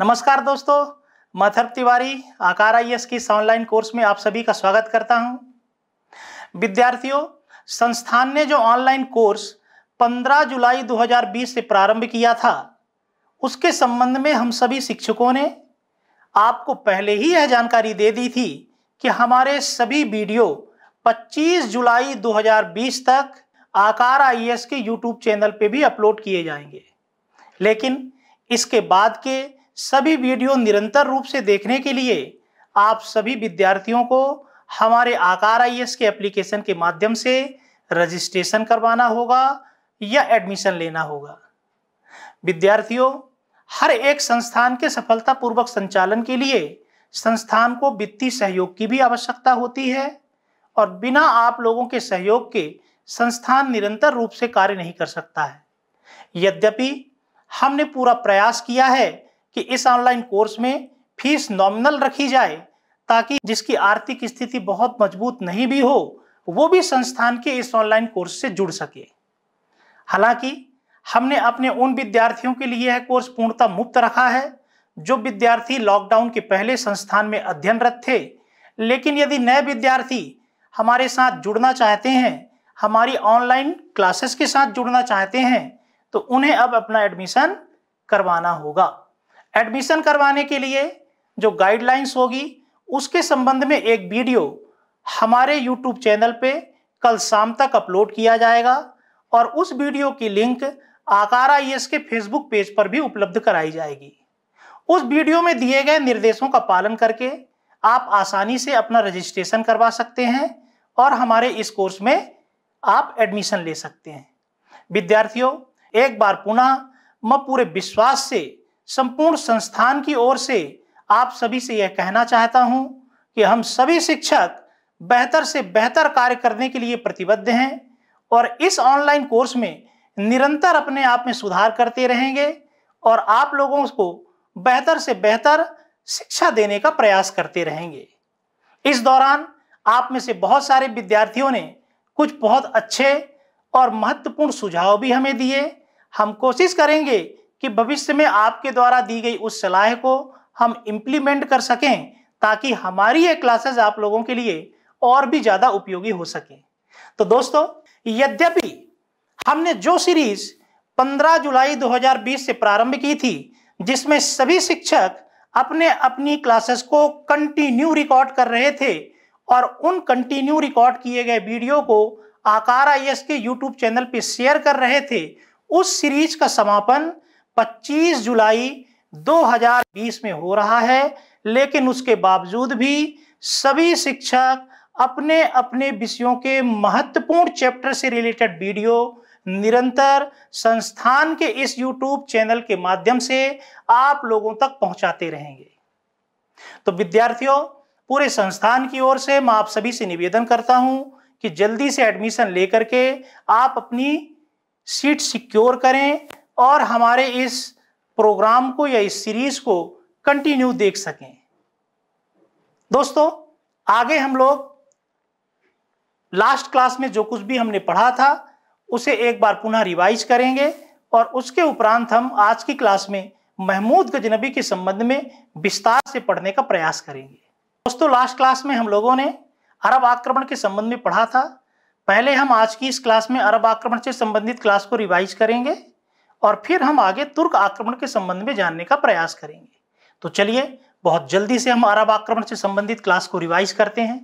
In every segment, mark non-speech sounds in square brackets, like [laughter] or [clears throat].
नमस्कार दोस्तों मथर तिवारी आकार आई की इस ऑनलाइन कोर्स में आप सभी का स्वागत करता हूं विद्यार्थियों संस्थान ने जो ऑनलाइन कोर्स 15 जुलाई 2020 से प्रारंभ किया था उसके संबंध में हम सभी शिक्षकों ने आपको पहले ही यह जानकारी दे दी थी कि हमारे सभी वीडियो 25 जुलाई 2020 तक आकार आईएएस के यूट्यूब चैनल पे भी अपलोड किए जाएंगे लेकिन इसके बाद के सभी वीडियो निरंतर रूप से देखने के लिए आप सभी विद्यार्थियों को हमारे आकार आई के एप्लीकेशन के माध्यम से रजिस्ट्रेशन करवाना होगा या एडमिशन लेना होगा विद्यार्थियों हर एक संस्थान के सफलतापूर्वक संचालन के लिए संस्थान को वित्तीय सहयोग की भी आवश्यकता होती है और बिना आप लोगों के सहयोग के संस्थान निरंतर रूप से कार्य नहीं कर सकता है यद्यपि हमने पूरा प्रयास किया है कि इस ऑनलाइन कोर्स में फीस नॉमिनल रखी जाए ताकि जिसकी आर्थिक स्थिति बहुत मजबूत नहीं भी हो वो भी संस्थान के इस ऑनलाइन कोर्स से जुड़ सके हालांकि हमने अपने उन विद्यार्थियों के लिए यह कोर्स पूर्णतः मुफ्त रखा है जो विद्यार्थी लॉकडाउन के पहले संस्थान में अध्ययनरत थे लेकिन यदि नए विद्यार्थी हमारे साथ जुड़ना चाहते हैं हमारी ऑनलाइन क्लासेस के साथ जुड़ना चाहते हैं तो उन्हें अब अपना एडमिशन करवाना होगा एडमिशन करवाने के लिए जो गाइडलाइंस होगी उसके संबंध में एक वीडियो हमारे यूट्यूब चैनल पे कल शाम तक अपलोड किया जाएगा और उस वीडियो की लिंक आकार आई के फेसबुक पेज पर भी उपलब्ध कराई जाएगी उस वीडियो में दिए गए निर्देशों का पालन करके आप आसानी से अपना रजिस्ट्रेशन करवा सकते हैं और हमारे इस कोर्स में आप एडमिशन ले सकते हैं विद्यार्थियों एक बार पुनः मैं पूरे विश्वास से संपूर्ण संस्थान की ओर से आप सभी से यह कहना चाहता हूं कि हम सभी शिक्षक बेहतर से बेहतर कार्य करने के लिए प्रतिबद्ध हैं और इस ऑनलाइन कोर्स में निरंतर अपने आप में सुधार करते रहेंगे और आप लोगों को बेहतर से बेहतर शिक्षा देने का प्रयास करते रहेंगे इस दौरान आप में से बहुत सारे विद्यार्थियों ने कुछ बहुत अच्छे और महत्वपूर्ण सुझाव भी हमें दिए हम कोशिश करेंगे कि भविष्य में आपके द्वारा दी गई उस सलाह को हम इम्प्लीमेंट कर सकें ताकि हमारी ये क्लासेस आप लोगों के लिए और भी ज़्यादा उपयोगी हो सके तो दोस्तों यद्यपि हमने जो सीरीज 15 जुलाई 2020 से प्रारंभ की थी जिसमें सभी शिक्षक अपने अपनी क्लासेस को कंटिन्यू रिकॉर्ड कर रहे थे और उन कंटिन्यू रिकॉर्ड किए गए वीडियो को आकार आई के यूट्यूब चैनल पर शेयर कर रहे थे उस सीरीज का समापन 25 जुलाई 2020 में हो रहा है लेकिन उसके बावजूद भी सभी शिक्षक अपने अपने विषयों के महत्वपूर्ण चैप्टर से रिलेटेड वीडियो निरंतर संस्थान के इस YouTube चैनल के माध्यम से आप लोगों तक पहुंचाते रहेंगे तो विद्यार्थियों पूरे संस्थान की ओर से मैं आप सभी से निवेदन करता हूं कि जल्दी से एडमिशन लेकर के आप अपनी सीट सिक्योर करें और हमारे इस प्रोग्राम को या इस सीरीज को कंटिन्यू देख सकें दोस्तों आगे हम लोग लास्ट क्लास में जो कुछ भी हमने पढ़ा था उसे एक बार पुनः रिवाइज करेंगे और उसके उपरांत हम आज की क्लास में महमूद गजनबी के संबंध में विस्तार से पढ़ने का प्रयास करेंगे दोस्तों लास्ट क्लास में हम लोगों ने अरब आक्रमण के संबंध में पढ़ा था पहले हम आज की इस क्लास में अरब आक्रमण से संबंधित क्लास को रिवाइज करेंगे और फिर हम आगे तुर्क आक्रमण के संबंध में जानने का प्रयास करेंगे तो चलिए बहुत जल्दी से हम अरब आक्रमण से संबंधित क्लास को रिवाइज करते हैं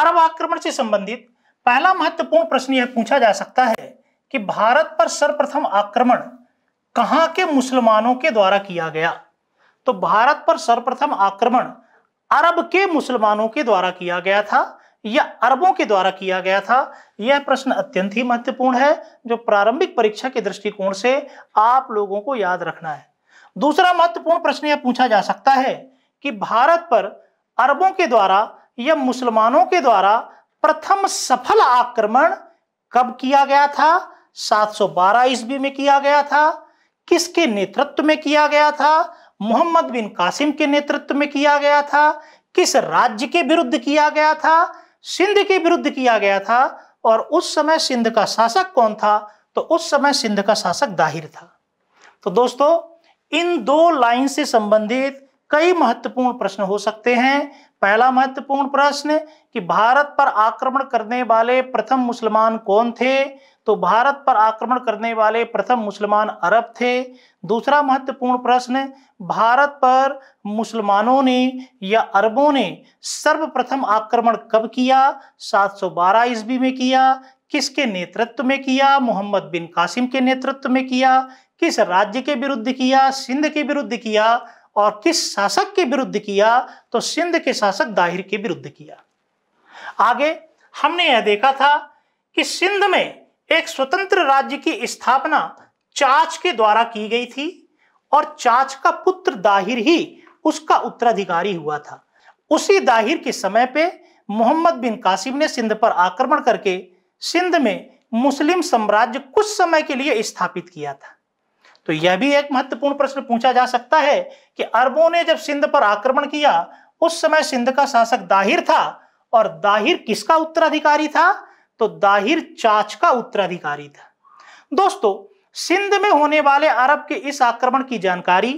अरब आक्रमण से संबंधित पहला महत्वपूर्ण प्रश्न यह पूछा जा सकता है कि भारत पर सर्वप्रथम आक्रमण कहाँ के मुसलमानों के द्वारा किया गया तो भारत पर सर्वप्रथम आक्रमण अरब के मुसलमानों के द्वारा किया गया था या अरबों के द्वारा किया गया था यह प्रश्न अत्यंत ही महत्वपूर्ण है जो प्रारंभिक परीक्षा के दृष्टिकोण से आप लोगों को याद रखना है दूसरा महत्वपूर्ण प्रश्न यह पूछा जा सकता है कि भारत पर अरबों के द्वारा या मुसलमानों के द्वारा प्रथम सफल आक्रमण कब किया गया था 712 ईस्वी में किया गया था किसके नेतृत्व में किया गया था मोहम्मद बिन कासिम के नेतृत्व में किया गया था किस राज्य के विरुद्ध किया गया था सिंध के विरुद्ध किया गया था और उस समय सिंध का शासक कौन था तो उस समय सिंध का शासक दाहिर था तो दोस्तों इन दो लाइन से संबंधित कई महत्वपूर्ण प्रश्न हो सकते हैं पहला महत्वपूर्ण प्रश्न कि भारत पर आक्रमण करने वाले प्रथम मुसलमान कौन थे तो भारत पर आक्रमण करने वाले प्रथम मुसलमान अरब थे दूसरा महत्वपूर्ण प्रश्न भारत पर मुसलमानों ने या अरबों ने सर्वप्रथम आक्रमण कब किया 712 ईस्वी में किया किसके नेतृत्व में किया मोहम्मद बिन कासिम के नेतृत्व में किया किस राज्य के विरुद्ध किया सिंध के विरुद्ध किया और किस शासक के विरुद्ध किया तो सिंध के शासक दाहिर के विरुद्ध किया आगे हमने यह देखा था कि सिंध में एक स्वतंत्र राज्य की स्थापना चाच के द्वारा की गई थी और चाच का पुत्र दाहिर ही उसका उत्तराधिकारी हुआ था उसी दाहिर के समय पे मोहम्मद बिन कासिम ने सिंध पर आक्रमण करके सिंध में मुस्लिम साम्राज्य कुछ समय के लिए स्थापित किया था तो यह भी एक महत्वपूर्ण प्रश्न पूछा जा सकता है कि अरबों ने जब सिंध पर आक्रमण किया उस समय सिंध का शासक दाहिर था और दाहिर किसका उत्तराधिकारी था तो दाहिर चाच का उत्तराधिकारी था दोस्तों सिंध में होने वाले अरब के इस आक्रमण की जानकारी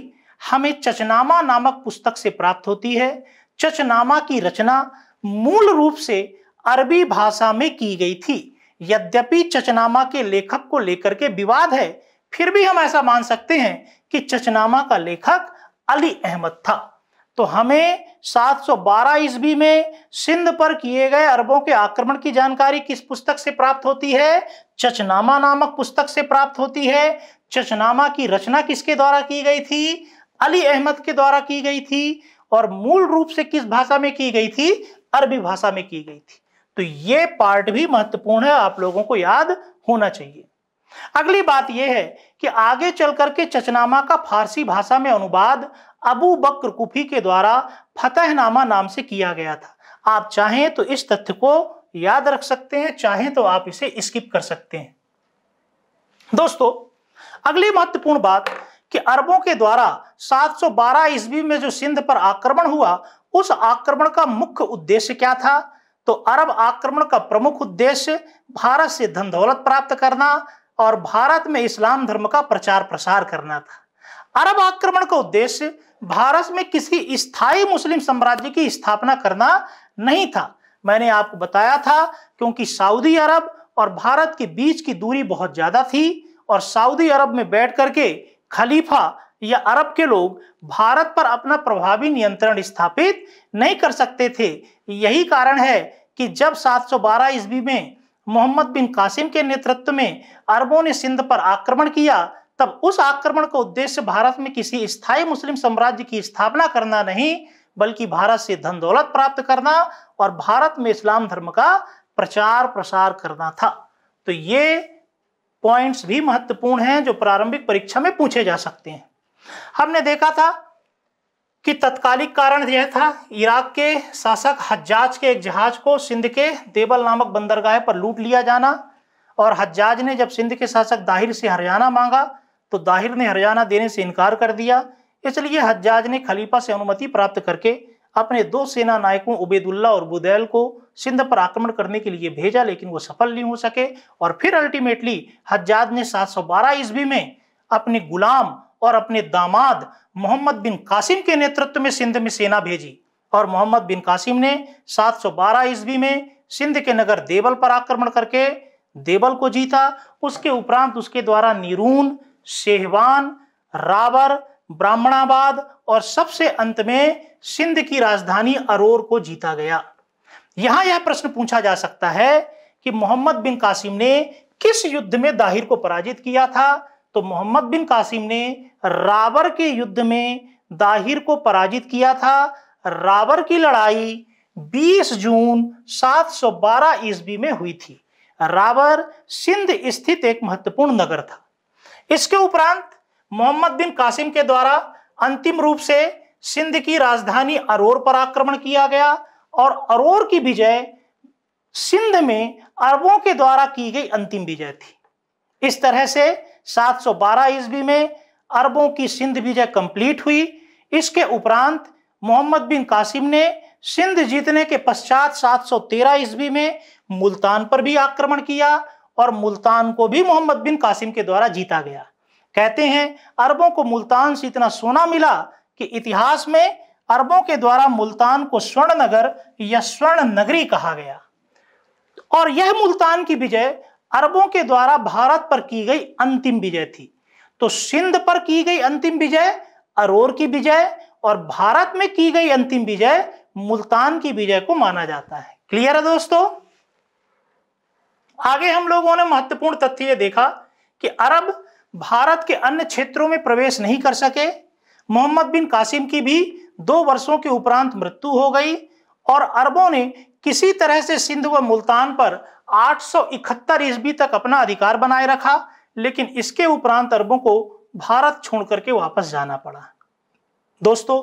हमें चचनामा नामक पुस्तक से प्राप्त होती है चचनामा की रचना मूल रूप से अरबी भाषा में की गई थी यद्यपि चचनामा के लेखक को लेकर के विवाद है फिर भी हम ऐसा मान सकते हैं कि चचनामा का लेखक अली अहमद था तो हमें 712 सौ ईस्वी में सिंध पर किए गए अरबों के आक्रमण की जानकारी किस पुस्तक से प्राप्त होती है चचनामा नामक पुस्तक से प्राप्त होती है चचनामा की रचना किसके द्वारा की गई थी अली अहमद के द्वारा की गई थी और मूल रूप से किस भाषा में की गई थी अरबी भाषा में की गई थी तो ये पार्ट भी महत्वपूर्ण है आप लोगों को याद होना चाहिए अगली बात यह है कि आगे चल करके चचनामा का फारसी भाषा में अनुवाद अबू बकर कुफी के द्वारा फतेहनामा नाम से किया गया था आप चाहें तो इस तथ्य को याद रख सकते हैं चाहें तो आप इसे स्किप कर सकते हैं दोस्तों अगली महत्वपूर्ण बात कि अरबों के द्वारा 712 ईस्वी में जो सिंध पर आक्रमण हुआ उस आक्रमण का मुख्य उद्देश्य क्या था तो अरब आक्रमण का प्रमुख उद्देश्य भारत से धन दौलत प्राप्त करना और भारत में इस्लाम धर्म का प्रचार प्रसार करना था अरब आक्रमण का उद्देश्य भारत में किसी स्थायी मुस्लिम साम्राज्य की स्थापना करना नहीं था मैंने आपको बताया था क्योंकि सऊदी अरब और भारत के बीच की दूरी बहुत ज़्यादा थी और सऊदी अरब में बैठ करके खलीफा या अरब के लोग भारत पर अपना प्रभावी नियंत्रण स्थापित नहीं कर सकते थे यही कारण है कि जब 712 ईस्वी में मोहम्मद बिन कासिम के नेतृत्व में अरबों ने सिंध पर आक्रमण किया तब उस आक्रमण का उद्देश्य भारत में किसी स्थायी मुस्लिम साम्राज्य की स्थापना करना नहीं बल्कि भारत से धन दौलत प्राप्त करना और भारत में इस्लाम धर्म का प्रचार प्रसार करना था तो ये पॉइंट्स भी महत्वपूर्ण हैं जो प्रारंभिक परीक्षा में पूछे जा सकते हैं हमने देखा था कि तत्कालिक कारण यह था इराक के शासक हज्जाज के एक जहाज को सिंध के देबल नामक बंदरगाह पर लूट लिया जाना और हज्जाज ने जब सिंध के शासक दाहिर से हरियाणा मांगा तो दाहिर ने हरियाणा देने से इनकार कर दिया इसलिए हज्जाज ने खलीफा से अनुमति प्राप्त करके अपने दो सेना नायकों उबेदुल्ला और बुदैल को सिंध पर आक्रमण करने के लिए भेजा लेकिन वो सफल नहीं हो सके और फिर अल्टीमेटली हज्जाज ने 712 ईस्वी में अपने गुलाम और अपने दामाद मोहम्मद बिन कासिम के नेतृत्व में सिंध में सेना भेजी और मोहम्मद बिन कासिम ने 712 सौ ईस्वी में सिंध के नगर देवल पर आक्रमण करके देवल को जीता उसके उपरांत उसके द्वारा निरून सेहवान रावर ब्राह्मणाबाद और सबसे अंत में सिंध की राजधानी अरोर को जीता गया यहां यह प्रश्न पूछा जा सकता है कि मोहम्मद बिन कासिम ने किस युद्ध में दाहिर को पराजित किया था तो मोहम्मद बिन कासिम ने रावर के युद्ध में दाहिर को पराजित किया था रावर की लड़ाई 20 जून 712 ईस्वी में हुई थी रावर सिंध स्थित एक महत्वपूर्ण नगर था इसके उपरांत मोहम्मद बिन कासिम के द्वारा अंतिम रूप से सिंध की राजधानी अरोर पर आक्रमण किया गया और अरोर की विजय सिंध में अरबों के द्वारा की गई अंतिम विजय थी इस तरह से 712 ईस्वी में अरबों की सिंध विजय कंप्लीट हुई इसके उपरांत मोहम्मद बिन कासिम ने सिंध जीतने के पश्चात 713 ईस्वी में मुल्तान पर भी आक्रमण किया और मुल्तान को भी मोहम्मद बिन कासिम के द्वारा जीता गया कहते हैं अरबों को मुल्तान से इतना सोना मिला कि इतिहास में अरबों के द्वारा मुल्तान को स्वर्ण नगर या स्वर्ण नगरी कहा गया और यह मुल्तान की विजय अरबों के द्वारा भारत पर की गई अंतिम विजय थी तो सिंध पर की गई अंतिम विजय अरोर की विजय और भारत में की गई अंतिम विजय मुल्तान की विजय को माना जाता है क्लियर है दोस्तों आगे हम लोगों ने महत्वपूर्ण तथ्य यह देखा कि अरब भारत के अन्य क्षेत्रों में प्रवेश नहीं कर सके मोहम्मद बिन कासिम की भी दो वर्षों के उपरांत मृत्यु हो गई और अरबों ने किसी तरह से सिंध व मुल्तान पर आठ इकहत्तर ईस्वी तक अपना अधिकार बनाए रखा लेकिन इसके उपरांत अरबों को भारत छोड़ करके वापस जाना पड़ा दोस्तों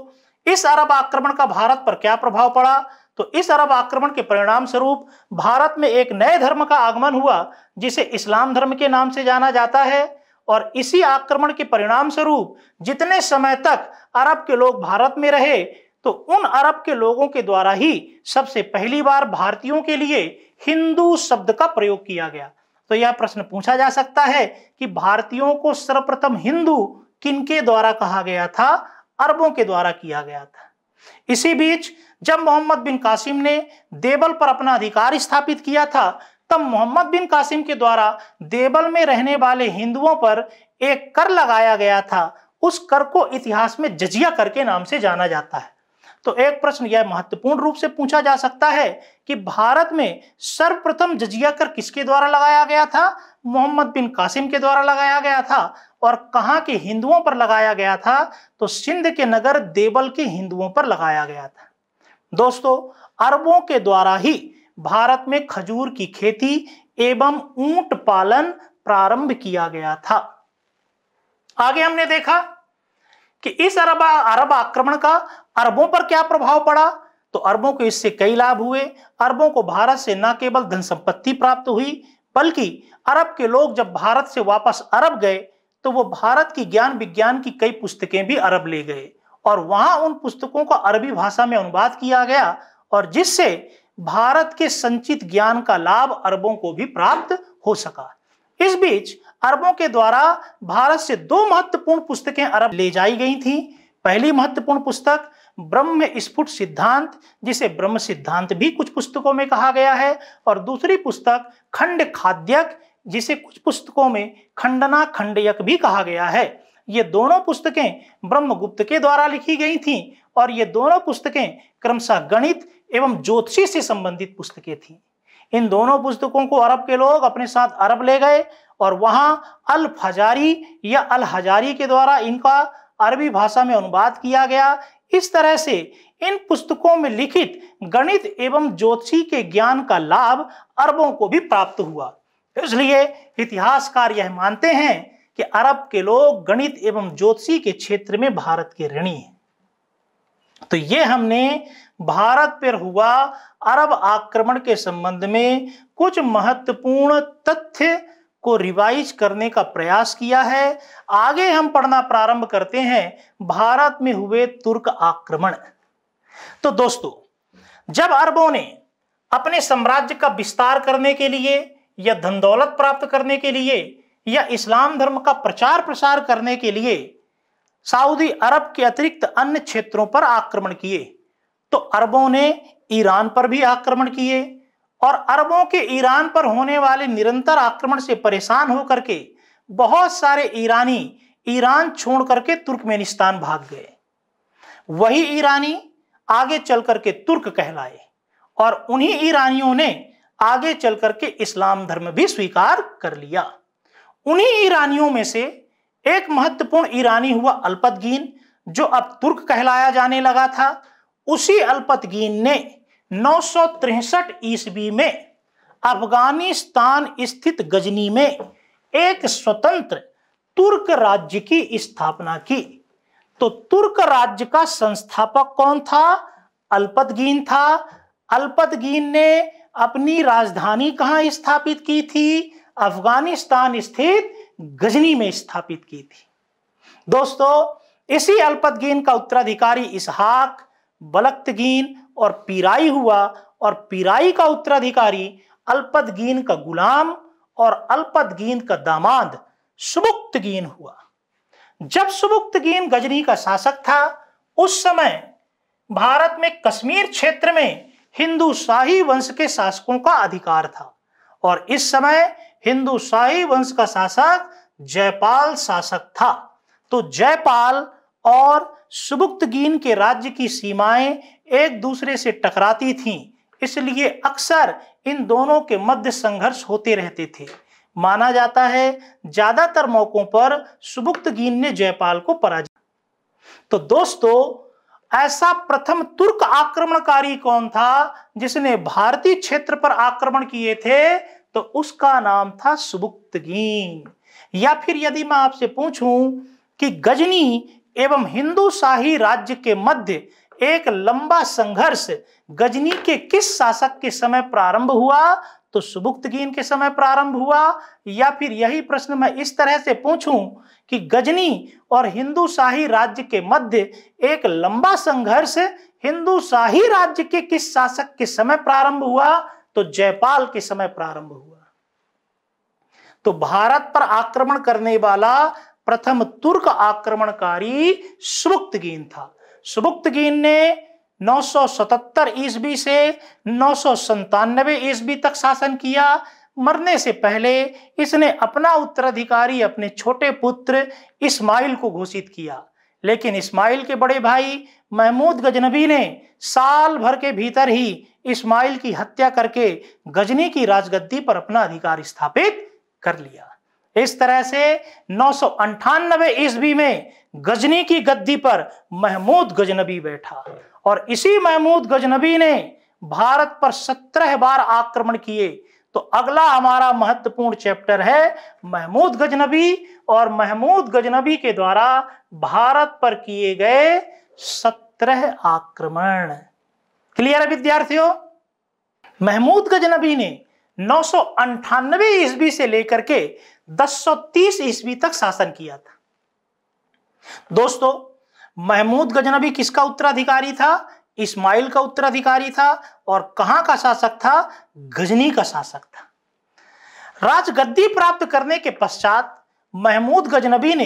इस अरब आक्रमण का भारत पर क्या प्रभाव पड़ा तो इस अरब आक्रमण के परिणाम स्वरूप भारत में एक नए धर्म का आगमन हुआ जिसे इस्लाम धर्म के नाम से जाना जाता है और इसी आक्रमण के परिणाम स्वरूप जितने समय तक अरब के लोग भारत में रहे तो उन अरब के लोगों के द्वारा ही सबसे पहली बार भारतीयों के लिए हिंदू शब्द का प्रयोग किया गया तो यह प्रश्न पूछा जा सकता है कि भारतीयों को सर्वप्रथम हिंदू किनके द्वारा कहा गया था अरबों के द्वारा किया गया था इसी बीच जब मोहम्मद बिन कासिम ने देवल पर अपना अधिकार स्थापित किया था तब मोहम्मद बिन कासिम के द्वारा देवल में रहने वाले हिंदुओं पर एक कर लगाया गया था उस कर को इतिहास में जजिया कर के नाम से जाना जाता है तो एक प्रश्न यह महत्वपूर्ण रूप से पूछा जा सकता है कि भारत में सर्वप्रथम जजिया कर किसके द्वारा लगाया गया था मोहम्मद बिन कासिम के द्वारा लगाया गया था और कहाँ के हिंदुओं पर लगाया गया था तो सिंध के नगर देवल के हिंदुओं पर लगाया गया था दोस्तों अरबों के द्वारा ही भारत में खजूर की खेती एवं ऊंट पालन प्रारंभ किया गया था आगे हमने देखा कि इस अरब अरब आक्रमण का अरबों पर क्या प्रभाव पड़ा तो अरबों को इससे कई लाभ हुए अरबों को भारत से न केवल धन संपत्ति प्राप्त हुई बल्कि अरब के लोग जब भारत से वापस अरब गए तो वो भारत की ज्ञान विज्ञान की कई पुस्तकें भी अरब ले गए और वहां उन पुस्तकों का अरबी भाषा में अनुवाद किया गया और जिससे भारत के संचित ज्ञान का लाभ अरबों को भी प्राप्त हो सका इस बीच अरबों के द्वारा भारत से दो महत्वपूर्ण पुस्तकें अरब ले जाई गई थीं पहली महत्वपूर्ण पुस्तक ब्रह्म स्फुट सिद्धांत जिसे ब्रह्म सिद्धांत भी कुछ पुस्तकों में कहा गया है और दूसरी पुस्तक खंड खाद्यक जिसे कुछ पुस्तकों में खंडना खंडयक भी कहा गया है ये दोनों पुस्तकें ब्रह्मगुप्त के द्वारा लिखी गई थीं और ये दोनों पुस्तकें क्रमशः गणित एवं ज्योतिषी से संबंधित पुस्तकें थीं इन दोनों पुस्तकों को अरब के लोग अपने साथ अरब ले गए और वहां अल फजारी या अल हजारी के द्वारा इनका अरबी भाषा में अनुवाद किया गया इस तरह से इन पुस्तकों में लिखित गणित एवं ज्योतिषी के ज्ञान का लाभ अरबों को भी प्राप्त हुआ इसलिए इतिहासकार यह मानते हैं कि अरब के लोग गणित एवं ज्योतिषी के क्षेत्र में भारत के ऋणी हैं तो ये हमने भारत पर हुआ अरब आक्रमण के संबंध में कुछ महत्वपूर्ण तथ्य को रिवाइज करने का प्रयास किया है आगे हम पढ़ना प्रारंभ करते हैं भारत में हुए तुर्क आक्रमण तो दोस्तों जब अरबों ने अपने साम्राज्य का विस्तार करने के लिए या धन दौलत प्राप्त करने के लिए या इस्लाम धर्म का प्रचार प्रसार करने के लिए सऊदी अरब के अतिरिक्त अन्य क्षेत्रों पर आक्रमण किए तो अरबों ने ईरान पर भी आक्रमण किए और अरबों के ईरान पर होने वाले निरंतर आक्रमण से परेशान होकर के बहुत सारे ईरानी ईरान छोड़ करके तुर्कमेनिस्तान भाग गए वही ईरानी आगे चल करके तुर्क कहलाए और उन्हीं ईरानियों ने आगे चल करके इस्लाम धर्म भी स्वीकार कर लिया उन्हीं ईरानियों में से एक महत्वपूर्ण ईरानी हुआ अल्पतगीन जो अब तुर्क कहलाया जाने लगा था उसी अल्पतगीन ने नौ ईस्वी में अफगानिस्तान स्थित गजनी में एक स्वतंत्र तुर्क राज्य की स्थापना की तो तुर्क राज्य का संस्थापक कौन था अल्पतगीन था अल्पतगीन ने अपनी राजधानी कहाँ स्थापित की थी अफगानिस्तान स्थित गजनी में स्थापित की थी दोस्तों इसी अल्पतगीन का उत्तराधिकारी इसहाक बलक्तगीन और पीराई हुआ और पीराई का उत्तराधिकारी अल्पतगीन का गुलाम और अल्पतगीन का दामाद सुबुक्तगीन हुआ जब सुबुक्तगीन गजनी का शासक था उस समय भारत में कश्मीर क्षेत्र में हिंदू शाही वंश के शासकों का अधिकार था और इस समय हिंदू शाही वंश का शासक जयपाल शासक था तो जयपाल और सुबुक्तगीन के राज्य की सीमाएं एक दूसरे से टकराती थीं इसलिए अक्सर इन दोनों के मध्य संघर्ष होते रहते थे माना जाता है ज्यादातर मौकों पर सुबुक्तगीन ने जयपाल को पराजित तो दोस्तों ऐसा प्रथम तुर्क आक्रमणकारी कौन था जिसने भारतीय क्षेत्र पर आक्रमण किए थे तो उसका नाम था सुबुक्तगीन या फिर यदि मैं आपसे पूछूं कि गजनी एवं हिंदू शाही राज्य के मध्य एक लंबा संघर्ष गजनी के किस शासक के समय प्रारंभ हुआ तो सुबुक्तगीन के समय प्रारंभ हुआ या फिर यही प्रश्न मैं इस तरह से पूछूं कि गजनी और हिंदू शाही राज्य के मध्य एक लंबा संघर्ष हिंदू शाही राज्य के किस शासक के समय प्रारंभ हुआ तो जयपाल के समय प्रारंभ हुआ तो भारत पर आक्रमण करने वाला प्रथम तुर्क आक्रमणकारी सुबुक्तगीन था सुबुक्तगीन ने 977 ईस्वी से नौ सौ ईस्वी तक शासन किया मरने से पहले इसने अपना उत्तराधिकारी अपने छोटे पुत्र इस्माइल को घोषित किया लेकिन इस्माइल के बड़े भाई महमूद गजनबी ने साल भर के भीतर ही इस्माइल की हत्या करके गजनी की राजगद्दी पर अपना अधिकार स्थापित कर लिया इस तरह से नौ सौ अंठानबे ईस्वी में गजनी की गद्दी पर महमूद गजनबी बैठा और इसी महमूद गजनबी ने भारत पर सत्रह बार आक्रमण किए तो अगला हमारा महत्वपूर्ण चैप्टर है महमूद गजनबी और महमूद गजनबी के द्वारा भारत पर किए गए सत्रह आक्रमण क्लियर है विद्यार्थियों महमूद गजनबी ने नौ सौ ईस्वी से लेकर के 1030 ईस्वी तक शासन किया था दोस्तों महमूद गजनबी किसका उत्तराधिकारी था इस्माइल का उत्तराधिकारी था और कहां का शासक था गजनी का शासक था राजगद्दी प्राप्त करने के पश्चात महमूद गजनबी ने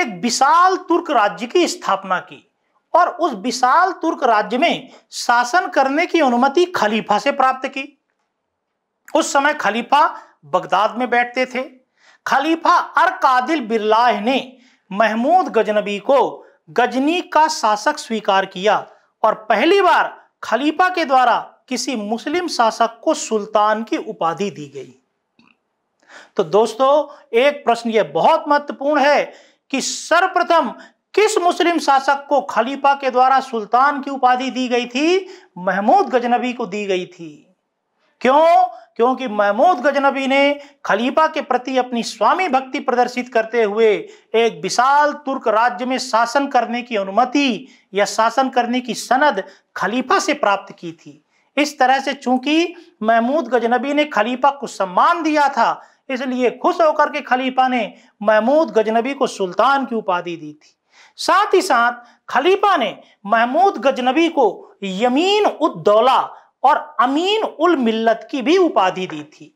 एक विशाल तुर्क राज्य की स्थापना की और उस विशाल तुर्क राज्य में शासन करने की अनुमति खलीफा से प्राप्त की उस समय खलीफा बगदाद में बैठते थे खलीफा अरकादिल बिरलाह ने महमूद गजनबी को गजनी का शासक स्वीकार किया और पहली बार खलीफा के द्वारा किसी मुस्लिम शासक को सुल्तान की उपाधि दी गई तो दोस्तों एक प्रश्न यह बहुत महत्वपूर्ण है कि सर्वप्रथम किस मुस्लिम शासक को खलीफा के द्वारा सुल्तान की उपाधि दी गई थी महमूद गजनबी को दी गई थी क्यों क्योंकि महमूद गजनबी ने खलीफा के प्रति अपनी स्वामी भक्ति प्रदर्शित करते हुए एक विशाल तुर्क राज्य में शासन करने की अनुमति या शासन करने की सनद खलीफा से प्राप्त की थी इस तरह से चूंकि महमूद गजनबी ने खलीफा को सम्मान दिया था इसलिए खुश होकर के खलीफा ने महमूद गजनबी को सुल्तान की उपाधि दी थी साथ ही साथ खलीफा ने महमूद गजनबी को यमीन उद दौला और अमीन उल मिल्लत की भी उपाधि दी थी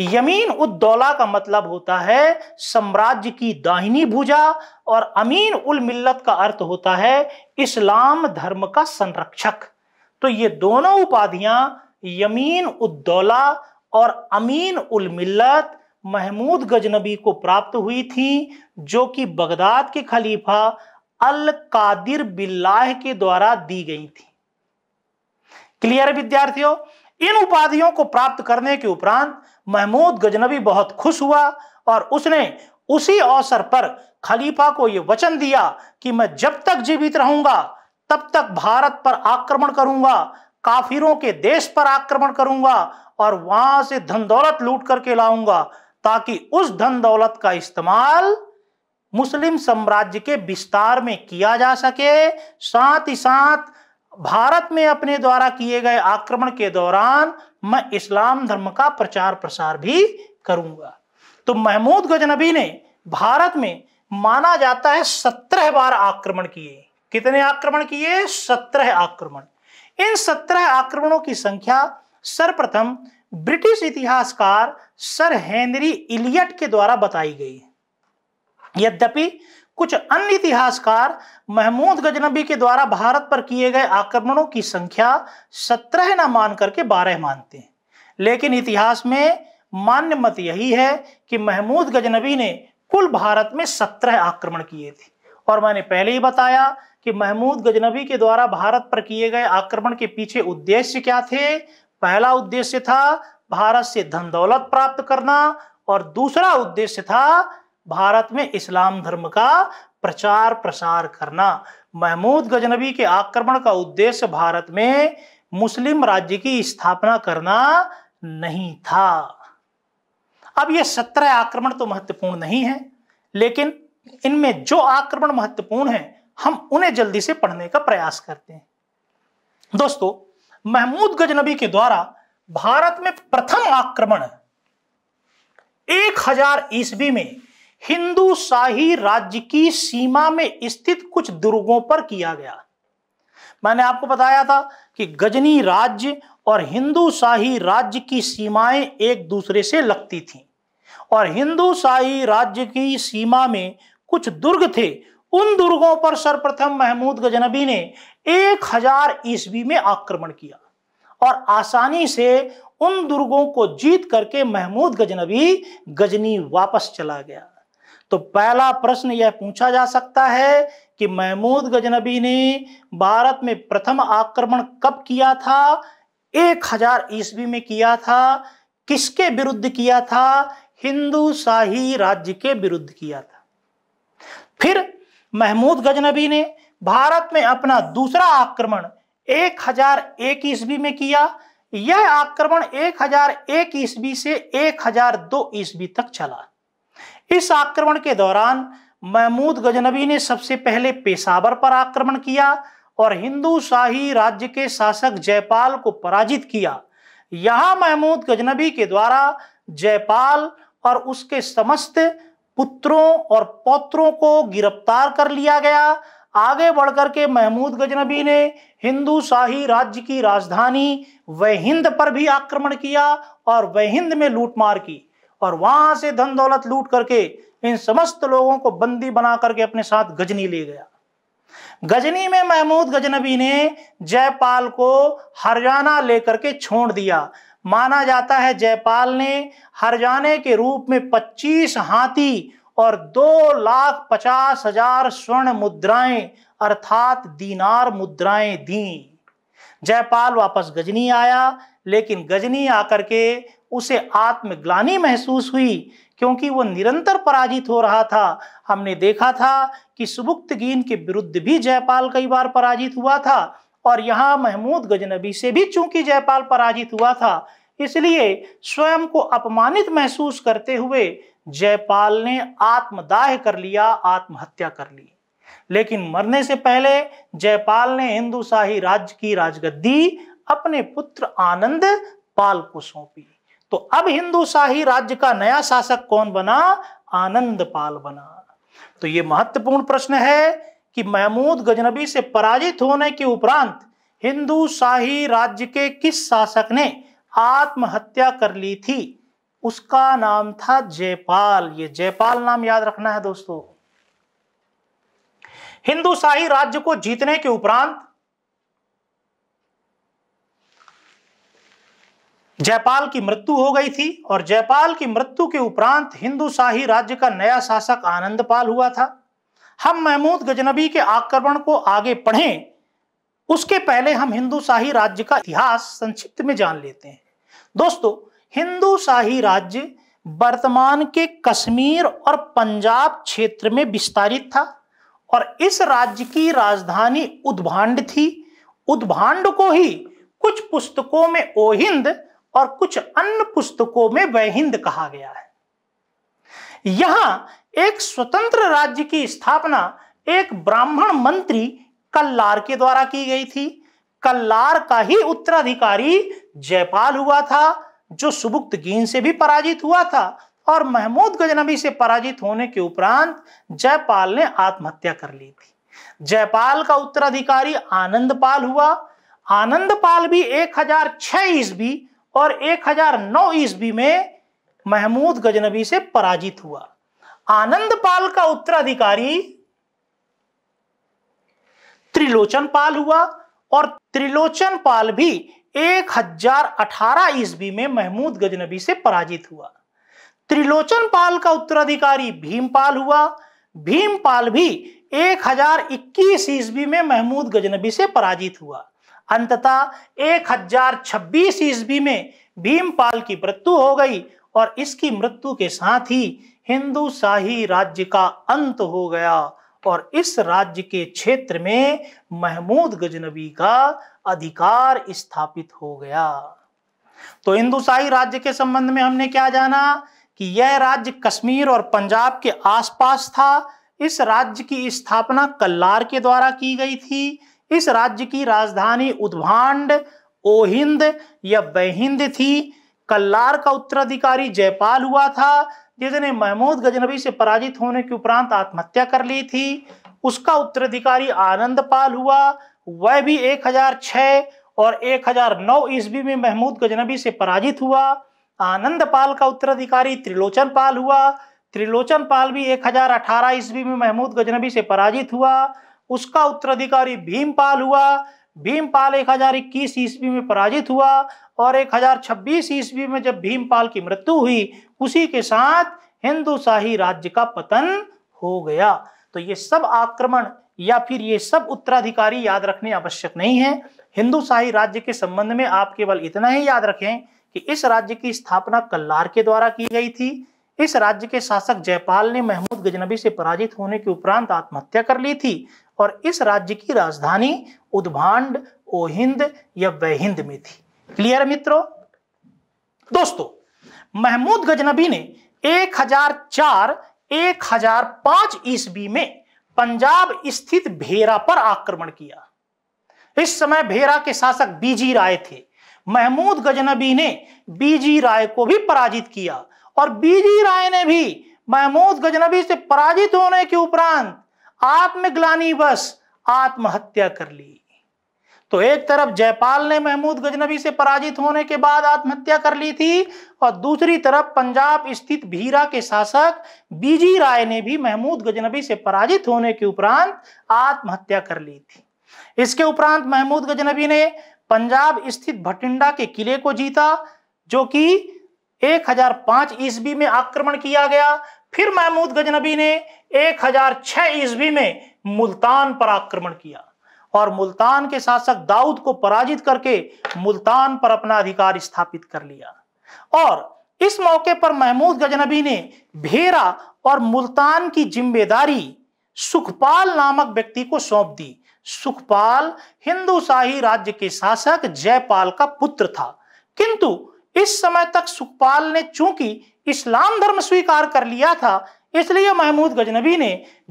यमीन उद्दौला का मतलब होता है साम्राज्य की दाहिनी भुजा और अमीन उल मिल्लत का अर्थ होता है इस्लाम धर्म का संरक्षक तो ये दोनों उपाधियां यमीन उद्दौला और अमीन उल मिल्लत महमूद गजनबी को प्राप्त हुई थी जो कि बगदाद के खलीफा अल कादिर बिल्लाह के द्वारा दी गई थी क्लियर विद्यार्थियों इन उपाधियों को प्राप्त करने के उपरांत महमूद गजनबी बहुत खुश हुआ और उसने उसी अवसर पर खलीफा को यह वचन दिया कि मैं जब तक जीवित रहूंगा तब तक भारत पर आक्रमण करूंगा काफिरों के देश पर आक्रमण करूंगा और वहां से धन दौलत लूट करके लाऊंगा ताकि उस धन दौलत का इस्तेमाल मुस्लिम साम्राज्य के विस्तार में किया जा सके साथ ही साथ भारत में अपने द्वारा किए गए आक्रमण के दौरान मैं इस्लाम धर्म का प्रचार प्रसार भी करूंगा तो महमूद गजनबी ने भारत में माना जाता है सत्रह बार आक्रमण किए कितने आक्रमण किए सत्रह आक्रमण इन सत्रह आक्रमणों की संख्या सर्वप्रथम ब्रिटिश इतिहासकार सर हेनरी इलियट के द्वारा बताई गई यद्यपि कुछ अन्य इतिहासकार महमूद गजनबी के द्वारा भारत पर किए गए आक्रमणों की संख्या सत्रह न मान करके बारह मानते हैं लेकिन इतिहास में मान्य मत यही है कि महमूद गजनबी ने कुल भारत में सत्रह आक्रमण किए थे और मैंने पहले ही बताया कि महमूद गजनबी के द्वारा भारत पर किए गए आक्रमण के पीछे उद्देश्य क्या थे पहला उद्देश्य था भारत से धन दौलत प्राप्त करना और दूसरा उद्देश्य था भारत में इस्लाम धर्म का प्रचार प्रसार करना महमूद गजनबी के आक्रमण का उद्देश्य भारत में मुस्लिम राज्य की स्थापना करना नहीं था अब ये सत्रह आक्रमण तो महत्वपूर्ण नहीं है लेकिन इनमें जो आक्रमण महत्वपूर्ण है हम उन्हें जल्दी से पढ़ने का प्रयास करते हैं दोस्तों महमूद गजनबी के द्वारा भारत में प्रथम आक्रमण 1000 हजार ईस्वी में हिंदू शाही राज्य की सीमा में स्थित कुछ दुर्गों पर किया गया मैंने आपको बताया था कि गजनी राज्य और हिंदू शाही राज्य की सीमाएं एक दूसरे से लगती थीं और हिंदू शाही राज्य की सीमा में कुछ दुर्ग थे उन दुर्गों पर सर्वप्रथम महमूद गजनबी ने एक हजार ईस्वी में आक्रमण किया और आसानी से उन दुर्गों को जीत करके महमूद गजनबी गजनी वापस चला गया तो पहला प्रश्न यह पूछा जा सकता है कि महमूद गजनबी ने भारत में प्रथम आक्रमण कब किया था एक हजार ईस्वी में किया था किसके विरुद्ध किया था हिंदू शाही राज्य के विरुद्ध किया था फिर महमूद गजनबी ने भारत में अपना दूसरा आक्रमण एक हजार एक ईस्वी में किया यह आक्रमण एक हजार एक ईस्वी से एक हजार दो ईस्वी तक चला इस आक्रमण के दौरान महमूद गजनबी ने सबसे पहले पेशावर पर आक्रमण किया और हिंदू शाही राज्य के शासक जयपाल को पराजित किया यहां महमूद गजनबी के द्वारा जयपाल और उसके समस्त पुत्रों और पौत्रों को गिरफ्तार कर लिया गया आगे बढ़कर के महमूद गजनबी ने हिंदू शाही राज्य की राजधानी वह पर भी आक्रमण किया और वह में लूटमार की और वहां से धन दौलत लूट करके इन समस्त लोगों को बंदी बना करके अपने साथ गजनी ले गया गजनी में महमूद गजनबी ने जयपाल को हरियाणा लेकर के छोड़ दिया माना जाता है जयपाल ने हरजाने के रूप में 25 हाथी और दो लाख पचास हजार स्वर्ण मुद्राएं अर्थात दीनार मुद्राएं दी जयपाल वापस गजनी आया लेकिन गजनी आकर के उसे आत्मग्लानी महसूस हुई क्योंकि वह निरंतर पराजित हो रहा था हमने देखा था कि गीन के विरुद्ध भी जयपाल कई बार पराजित हुआ था और यहाँ महमूद गजनबी से भी चूंकि जयपाल पराजित हुआ था इसलिए स्वयं को अपमानित महसूस करते हुए जयपाल ने आत्मदाह कर लिया आत्महत्या कर ली लेकिन मरने से पहले जयपाल ने हिंदू शाही राज्य की राजगद्दी अपने पुत्र आनंद पाल को सौंपी तो अब हिंदू शाही राज्य का नया शासक कौन बना आनंद पाल बना तो यह महत्वपूर्ण प्रश्न है कि महमूद गजनबी से पराजित होने के उपरांत हिंदू शाही राज्य के किस शासक ने आत्महत्या कर ली थी उसका नाम था जयपाल ये जयपाल नाम याद रखना है दोस्तों हिंदू शाही राज्य को जीतने के उपरांत जयपाल की मृत्यु हो गई थी और जयपाल की मृत्यु के उपरांत हिंदू शाही राज्य का नया शासक आनंदपाल हुआ था हम महमूद गजनबी के आक्रमण को आगे पढ़ें उसके पहले हम हिंदू शाही राज्य का इतिहास संक्षिप्त में जान लेते हैं दोस्तों हिंदू शाही राज्य वर्तमान के कश्मीर और पंजाब क्षेत्र में विस्तारित था और इस राज्य की राजधानी उद्भांड थी उद्भांड को ही कुछ पुस्तकों में ओहिंद और कुछ अन्य पुस्तकों में हिंद कहा गया है यहां एक स्वतंत्र राज्य की स्थापना एक ब्राह्मण मंत्री कल्लार के द्वारा की गई थी कल्लार का ही उत्तराधिकारी जयपाल हुआ था जो सुबुक्त गीन से भी पराजित हुआ था और महमूद गजनबी से पराजित होने के उपरांत जयपाल ने आत्महत्या कर ली थी जयपाल का उत्तराधिकारी आनंदपाल हुआ आनंदपाल भी 1006 हजार ईस्वी और 1009 ईस्वी में महमूद गजनबी से पराजित हुआ आनंद पाल का उत्तराधिकारी त्रिलोचन पाल हुआ और त्रिलोचन पाल भी 1018 ईस्वी में महमूद गजनबी से पराजित हुआ त्रिलोचन पाल का उत्तराधिकारी भीमपाल हुआ भीमपाल भी 1021 ईस्वी में महमूद गजनबी से पराजित हुआ अंततः एक हजार छब्बीस ईस्वी में भीमपाल की मृत्यु हो गई और इसकी मृत्यु के साथ ही हिंदू शाही राज्य का अंत हो गया और इस राज्य के क्षेत्र में महमूद गजनबी का अधिकार स्थापित हो गया तो हिंदू शाही राज्य के संबंध में हमने क्या जाना कि यह राज्य कश्मीर और पंजाब के आसपास था इस राज्य की स्थापना कल्लार के द्वारा की गई थी इस राज्य की राजधानी उद्भांड ओहिंद या बहिंद थी कल्लार का उत्तराधिकारी जयपाल हुआ था जिसने महमूद गजनबी से पराजित होने के उपरांत आत्महत्या कर ली थी उसका उत्तराधिकारी आनंदपाल हुआ वह भी 1006 और 1009 ईस्वी में महमूद गजनबी से पराजित हुआ आनंदपाल का उत्तराधिकारी त्रिलोचन पाल हुआ त्रिलोचन पाल भी 1018 ईस्वी में महमूद गजनबी से पराजित हुआ उसका उत्तराधिकारी भीमपाल हुआ भीमपाल एक हजार इक्कीस ईस्वी में पराजित हुआ और एक हजार छब्बीस ईस्वी में जब भीमपाल की मृत्यु हुई उसी के साथ हिंदू शाही राज्य का पतन हो गया तो ये सब आक्रमण या फिर ये सब उत्तराधिकारी याद रखने आवश्यक नहीं है हिंदू शाही राज्य के संबंध में आप केवल इतना ही याद रखें कि इस राज्य की स्थापना कल्लार के द्वारा की गई थी इस राज्य के शासक जयपाल ने महमूद गजनबी से पराजित होने के उपरांत आत्महत्या कर ली थी और इस राज्य की राजधानी उद्भांड ओहिंद या वहिंद में थी क्लियर मित्रों दोस्तों महमूद गजनबी ने 1004 1005 ईस्वी में पंजाब स्थित भेरा पर आक्रमण किया इस समय भेरा के शासक बीजी राय थे महमूद गजनबी ने बीजी राय को भी पराजित किया और बीजी राय ने भी महमूद गजनबी से पराजित होने के उपरांत आत्मग्लानी बस आत्महत्या कर ली तो एक तरफ जयपाल ने महमूद गजनबी से पराजित होने के बाद आत्महत्या कर ली थी और दूसरी तरफ पंजाब स्थित भीरा के शासक बीजी राय ने भी महमूद गजनबी से पराजित होने के उपरांत आत्महत्या कर ली थी इसके उपरांत महमूद गजनबी ने पंजाब स्थित भटिंडा के किले को जीता जो कि 1005 ईस्वी में आक्रमण किया गया फिर महमूद गजनबी ने 1006 ईस्वी में मुल्तान पर आक्रमण किया और मुल्तान के शासक दाऊद को पराजित करके मुल्तान पर अपना अधिकार स्थापित कर लिया और इस मौके पर महमूद गजनबी ने भेरा और मुल्तान की जिम्मेदारी सुखपाल नामक व्यक्ति को सौंप दी सुखपाल हिंदू शाही राज्य के शासक जयपाल का पुत्र था किंतु इस समय तक सुखपाल ने चूंकि इस्लाम धर्म स्वीकार कर लिया था इसलिए महमूद गजनबी ने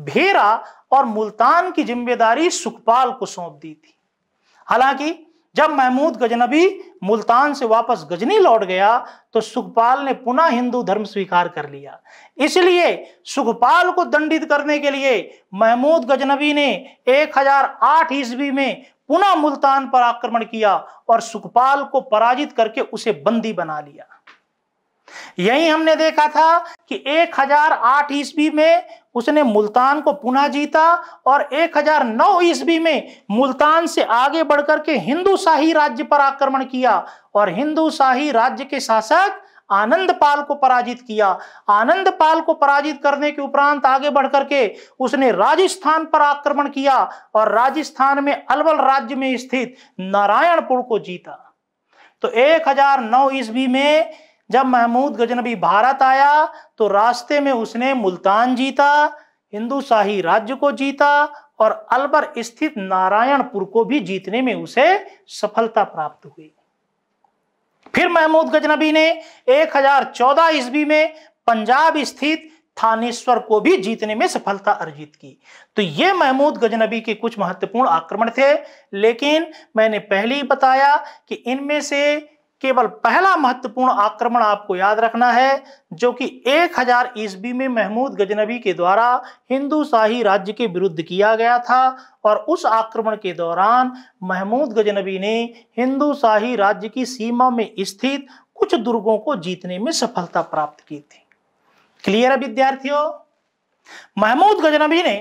भेरा और मुल्तान की जिम्मेदारी सुखपाल को सौंप दी थी हालांकि जब महमूद गजनबी मुल्तान से वापस गजनी लौट गया तो सुखपाल ने पुनः हिंदू धर्म स्वीकार कर लिया इसलिए सुखपाल को दंडित करने के लिए महमूद गजनबी ने 1008 हजार ईस्वी में पुनः मुल्तान पर आक्रमण किया और सुखपाल को पराजित करके उसे बंदी बना लिया यही हमने देखा था कि 1008 ईस्वी में उसने मुल्तान को पुनः जीता और 1009 ईस्वी में मुल्तान से आगे बढ़कर के हिंदू शाही राज्य पर आक्रमण किया और हिंदू शाही राज्य के शासक आनंद पाल को पराजित किया आनंद पाल को पराजित करने के उपरांत आगे बढ़कर के उसने राजस्थान पर आक्रमण किया और राजस्थान में अलवल राज्य में स्थित नारायणपुर को जीता तो 1009 ईस्वी में जब महमूद गजनबी भारत आया तो रास्ते में उसने मुल्तान जीता हिंदू शाही राज्य को जीता और अलबर स्थित नारायणपुर को भी जीतने में उसे सफलता प्राप्त हुई फिर महमूद गजनबी ने 1014 ईस्वी में पंजाब स्थित थानेश्वर को भी जीतने में सफलता अर्जित की तो ये महमूद गजनबी के कुछ महत्वपूर्ण आक्रमण थे लेकिन मैंने पहले ही बताया कि इनमें से केवल पहला महत्वपूर्ण आक्रमण आपको याद रखना है जो कि 1000 हजार ईस्वी में महमूद गजनबी के द्वारा हिंदू शाही राज्य के विरुद्ध किया गया था और उस आक्रमण के दौरान महमूद गजनबी ने हिंदू शाही राज्य की सीमा में स्थित कुछ दुर्गों को जीतने में सफलता प्राप्त की थी क्लियर है विद्यार्थियों महमूद गजनबी ने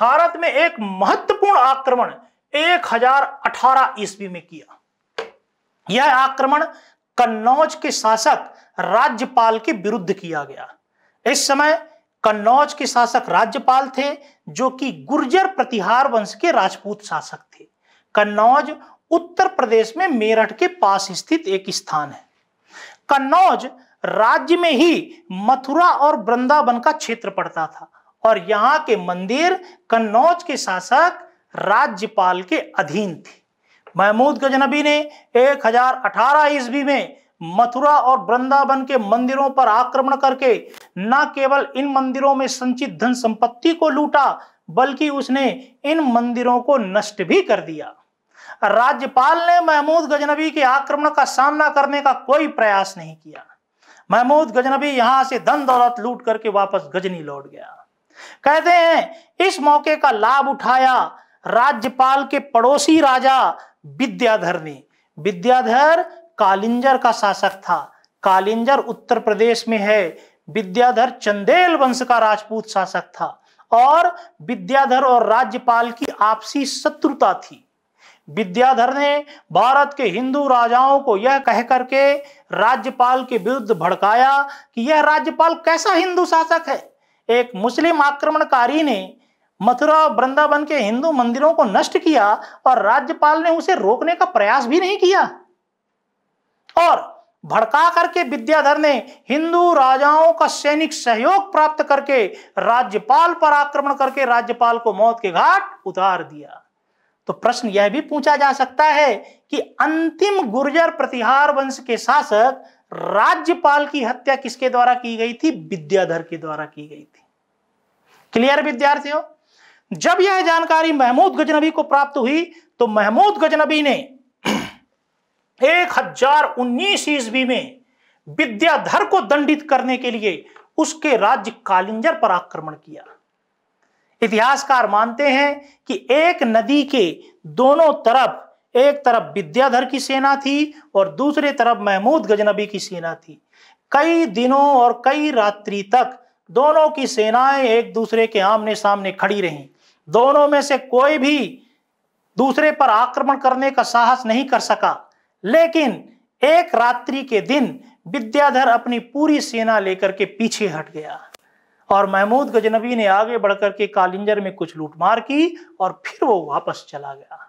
भारत में एक महत्वपूर्ण आक्रमण एक हजार ईस्वी में किया यह आक्रमण कन्नौज के शासक राज्यपाल के विरुद्ध किया गया इस समय कन्नौज के शासक राज्यपाल थे जो कि गुर्जर प्रतिहार वंश के राजपूत शासक थे कन्नौज उत्तर प्रदेश में मेरठ के पास स्थित एक स्थान है कन्नौज राज्य में ही मथुरा और वृंदावन का क्षेत्र पड़ता था और यहाँ के मंदिर कन्नौज के शासक राज्यपाल के अधीन थे महमूद गजनबी ने 1018 ईस्वी में मथुरा और वृंदावन के मंदिरों पर आक्रमण करके न केवल इन मंदिरों में संचित धन संपत्ति को लूटा बल्कि उसने इन मंदिरों को नष्ट भी कर दिया राज्यपाल ने महमूद गजनबी के आक्रमण का सामना करने का कोई प्रयास नहीं किया महमूद गजनबी यहां से धन दौलत लूट करके वापस गजनी लौट गया कहते हैं इस मौके का लाभ उठाया राज्यपाल के पड़ोसी राजा विद्याधर ने विद्याधर कालिंजर का शासक था कालिंजर उत्तर प्रदेश में है विद्याधर चंदेल वंश का राजपूत शासक था और विद्याधर और राज्यपाल की आपसी शत्रुता थी विद्याधर ने भारत के हिंदू राजाओं को यह कह करके राज्यपाल के विरुद्ध भड़काया कि यह राज्यपाल कैसा हिंदू शासक है एक मुस्लिम आक्रमणकारी ने मथुरा और वृंदावन के हिंदू मंदिरों को नष्ट किया और राज्यपाल ने उसे रोकने का प्रयास भी नहीं किया और भड़का करके विद्याधर ने हिंदू राजाओं का सैनिक सहयोग प्राप्त करके राज्यपाल पर आक्रमण करके राज्यपाल को मौत के घाट उतार दिया तो प्रश्न यह भी पूछा जा सकता है कि अंतिम गुर्जर प्रतिहार वंश के शासक राज्यपाल की हत्या किसके द्वारा की गई थी विद्याधर के द्वारा की गई थी क्लियर विद्यार्थियों जब यह जानकारी महमूद गजनबी को प्राप्त हुई तो महमूद गजनबी ने [clears throat] एक हजार उन्नीस ईस्वी में विद्याधर को दंडित करने के लिए उसके राज्य कालिंजर पर आक्रमण किया इतिहासकार मानते हैं कि एक नदी के दोनों तरफ एक तरफ विद्याधर की सेना थी और दूसरे तरफ महमूद गजनबी की सेना थी कई दिनों और कई रात्रि तक दोनों की सेनाएं एक दूसरे के आमने सामने खड़ी रहीं दोनों में से कोई भी दूसरे पर आक्रमण करने का साहस नहीं कर सका लेकिन एक रात्रि के दिन विद्याधर अपनी पूरी सेना लेकर के पीछे हट गया और महमूद गजनबी ने आगे बढ़कर के कालिंजर में कुछ लूटमार की और फिर वो वापस चला गया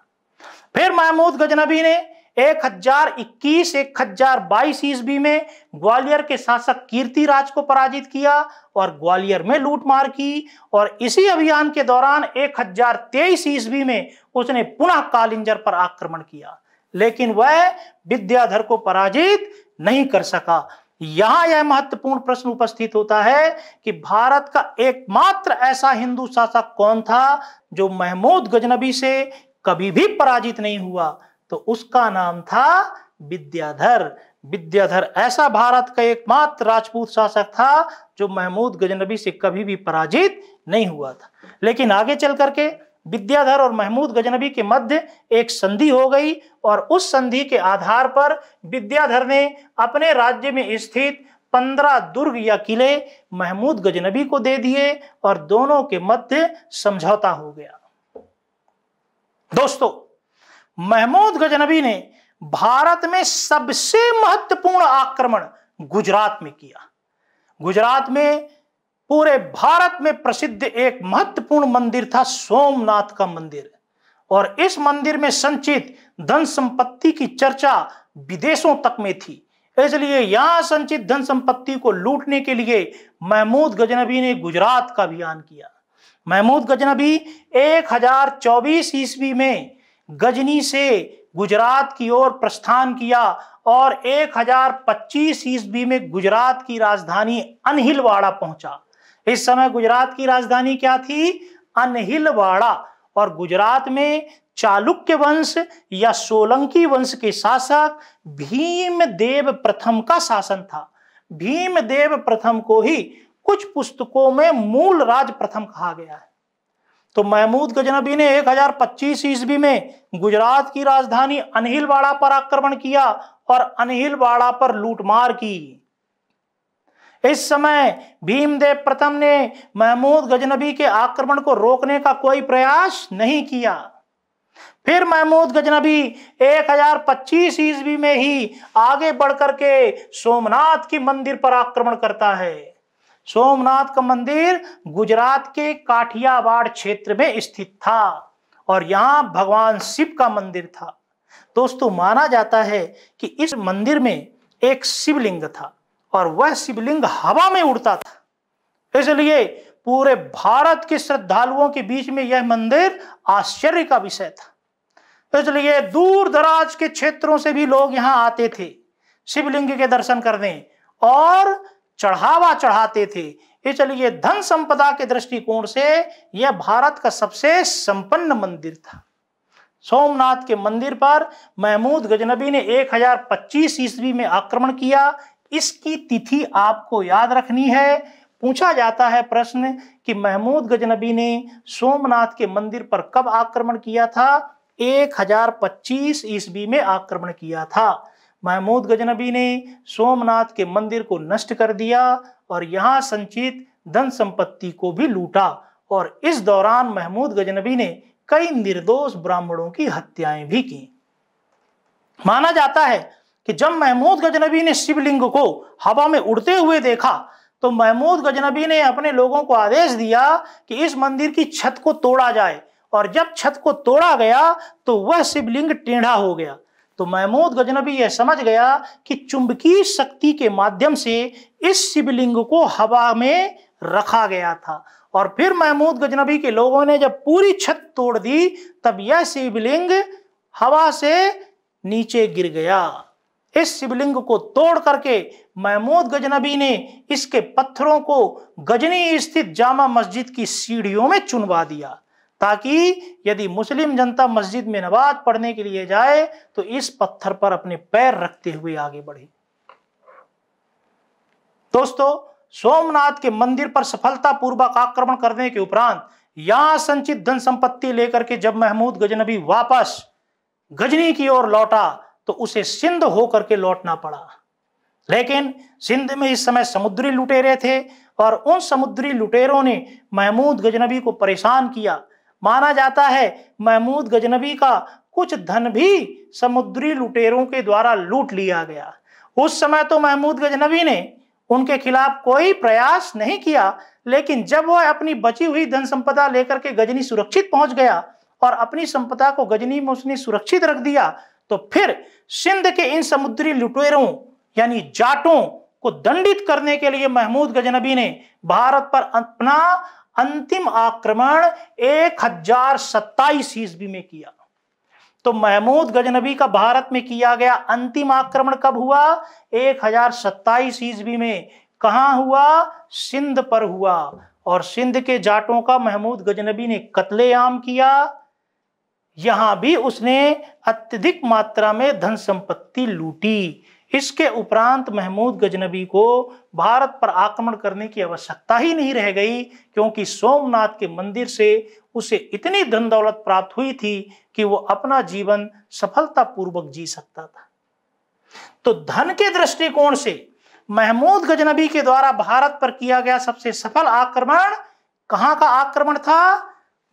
फिर महमूद गजनबी ने एक हजार इक्कीस एक हजार बाईस ईस्वी में ग्वालियर के शासक कीर्तिराज को पराजित किया और ग्वालियर में लूटमार की और इसी अभियान के दौरान एक हजार तेईस ईस्वी में उसने पुनः कालिंजर पर आक्रमण किया लेकिन वह विद्याधर को पराजित नहीं कर सका यहां यह महत्वपूर्ण प्रश्न उपस्थित होता है कि भारत का एकमात्र ऐसा हिंदू शासक कौन था जो महमूद गजनबी से कभी भी पराजित नहीं हुआ तो उसका नाम था विद्याधर विद्याधर ऐसा भारत का एकमात्र राजपूत शासक था जो महमूद गजनबी से कभी भी पराजित नहीं हुआ था लेकिन आगे चल करके विद्याधर और महमूद गजनबी के मध्य एक संधि हो गई और उस संधि के आधार पर विद्याधर ने अपने राज्य में स्थित पंद्रह दुर्ग या किले महमूद गजनबी को दे दिए और दोनों के मध्य समझौता हो गया दोस्तों महमूद गजनबी ने भारत में सबसे महत्वपूर्ण आक्रमण गुजरात में किया गुजरात में पूरे भारत में प्रसिद्ध एक महत्वपूर्ण मंदिर था सोमनाथ का मंदिर और इस मंदिर में संचित धन संपत्ति की चर्चा विदेशों तक में थी इसलिए यहां संचित धन संपत्ति को लूटने के लिए महमूद गजनबी ने गुजरात का अभियान किया महमूद गजनबी 1024 ईस्वी में गजनी से गुजरात की ओर प्रस्थान किया और 1025 ईस्वी में गुजरात की राजधानी अनहिलवाड़ा पहुंचा इस समय गुजरात की राजधानी क्या थी अनहिलवाड़ा और गुजरात में चालुक्य वंश या सोलंकी वंश के शासक भीमदेव प्रथम का शासन था भीमदेव प्रथम को ही कुछ पुस्तकों में मूल राज प्रथम कहा गया है तो महमूद गजनबी ने 1025 ईस्वी में गुजरात की राजधानी अनहिलवाड़ा पर आक्रमण किया और अनहिलवाड़ा पर लूटमार की इस समय भीमदेव प्रथम ने महमूद गजनबी के आक्रमण को रोकने का कोई प्रयास नहीं किया फिर महमूद गजनबी 1025 ईस्वी में ही आगे बढ़ करके सोमनाथ की मंदिर पर आक्रमण करता है सोमनाथ का मंदिर गुजरात के काठियावाड़ क्षेत्र में स्थित था और यहाँ भगवान शिव का मंदिर था दोस्तों माना जाता है कि इस मंदिर में एक शिवलिंग था और वह शिवलिंग हवा में उड़ता था इसलिए पूरे भारत के श्रद्धालुओं के बीच में यह मंदिर आश्चर्य का विषय था इसलिए दूर दराज के क्षेत्रों से भी लोग यहाँ आते थे शिवलिंग के दर्शन करने और चढ़ावा चढ़ाते थे चलिए धन संपदा के दृष्टिकोण से यह भारत का सबसे संपन्न मंदिर था सोमनाथ के मंदिर पर महमूद गजनबी ने 1025 ईस्वी में आक्रमण किया इसकी तिथि आपको याद रखनी है पूछा जाता है प्रश्न कि महमूद गजनबी ने सोमनाथ के मंदिर पर कब आक्रमण किया था 1025 ईस्वी में आक्रमण किया था महमूद गजनबी ने सोमनाथ के मंदिर को नष्ट कर दिया और यहाँ संचित धन संपत्ति को भी लूटा और इस दौरान महमूद गजनबी ने कई निर्दोष ब्राह्मणों की हत्याएं भी की माना जाता है कि जब महमूद गजनबी ने शिवलिंग को हवा में उड़ते हुए देखा तो महमूद गजनबी ने अपने लोगों को आदेश दिया कि इस मंदिर की छत को तोड़ा जाए और जब छत को तोड़ा गया तो वह शिवलिंग टेढ़ा हो गया तो महमूद गजनबी यह समझ गया कि चुंबकीय शक्ति के माध्यम से इस शिवलिंग को हवा में रखा गया था और फिर महमूद गजनबी के लोगों ने जब पूरी छत तोड़ दी तब यह शिवलिंग हवा से नीचे गिर गया इस शिवलिंग को तोड़ करके महमूद गजनबी ने इसके पत्थरों को गजनी स्थित जामा मस्जिद की सीढ़ियों में चुनवा दिया ताकि यदि मुस्लिम जनता मस्जिद में नमाज पढ़ने के लिए जाए तो इस पत्थर पर अपने पैर रखते हुए आगे बढ़े दोस्तों सोमनाथ के मंदिर पर सफलतापूर्वक आक्रमण करने के उपरांत यहां संचित धन संपत्ति लेकर के जब महमूद गजनबी वापस गजनी की ओर लौटा तो उसे सिंध होकर के लौटना पड़ा लेकिन सिंध में इस समय समुद्री लुटेरे थे और उन समुद्री लुटेरों ने महमूद गजनबी को परेशान किया माना जाता है महमूद गजनबी का कुछ धन भी समुद्री लुटेरों के द्वारा लूट लिया गया उस समय तो महमूद गजनबी ने उनके खिलाफ कोई प्रयास नहीं किया लेकिन जब वह अपनी बची हुई धन संपदा लेकर के गजनी सुरक्षित पहुंच गया और अपनी संपदा को गजनी में उसने सुरक्षित रख दिया तो फिर सिंध के इन समुद्री लुटेरों यानी जाटों को दंडित करने के लिए महमूद गजनबी ने भारत पर अपना अंतिम आक्रमण एक हजार सत्ताईस ईस्वी में किया तो महमूद गजनबी का भारत में किया गया अंतिम आक्रमण कब हुआ एक हजार सत्ताईस ईस्वी में कहा हुआ सिंध पर हुआ और सिंध के जाटों का महमूद गजनबी ने कत्लेआम किया यहां भी उसने अत्यधिक मात्रा में धन संपत्ति लूटी इसके उपरांत महमूद गजनबी को भारत पर आक्रमण करने की आवश्यकता ही नहीं रह गई क्योंकि सोमनाथ के मंदिर से उसे इतनी धन दौलत प्राप्त हुई थी कि वो अपना जीवन सफलतापूर्वक जी सकता था तो धन के दृष्टिकोण से महमूद गजनबी के द्वारा भारत पर किया गया सबसे सफल आक्रमण कहाँ का आक्रमण था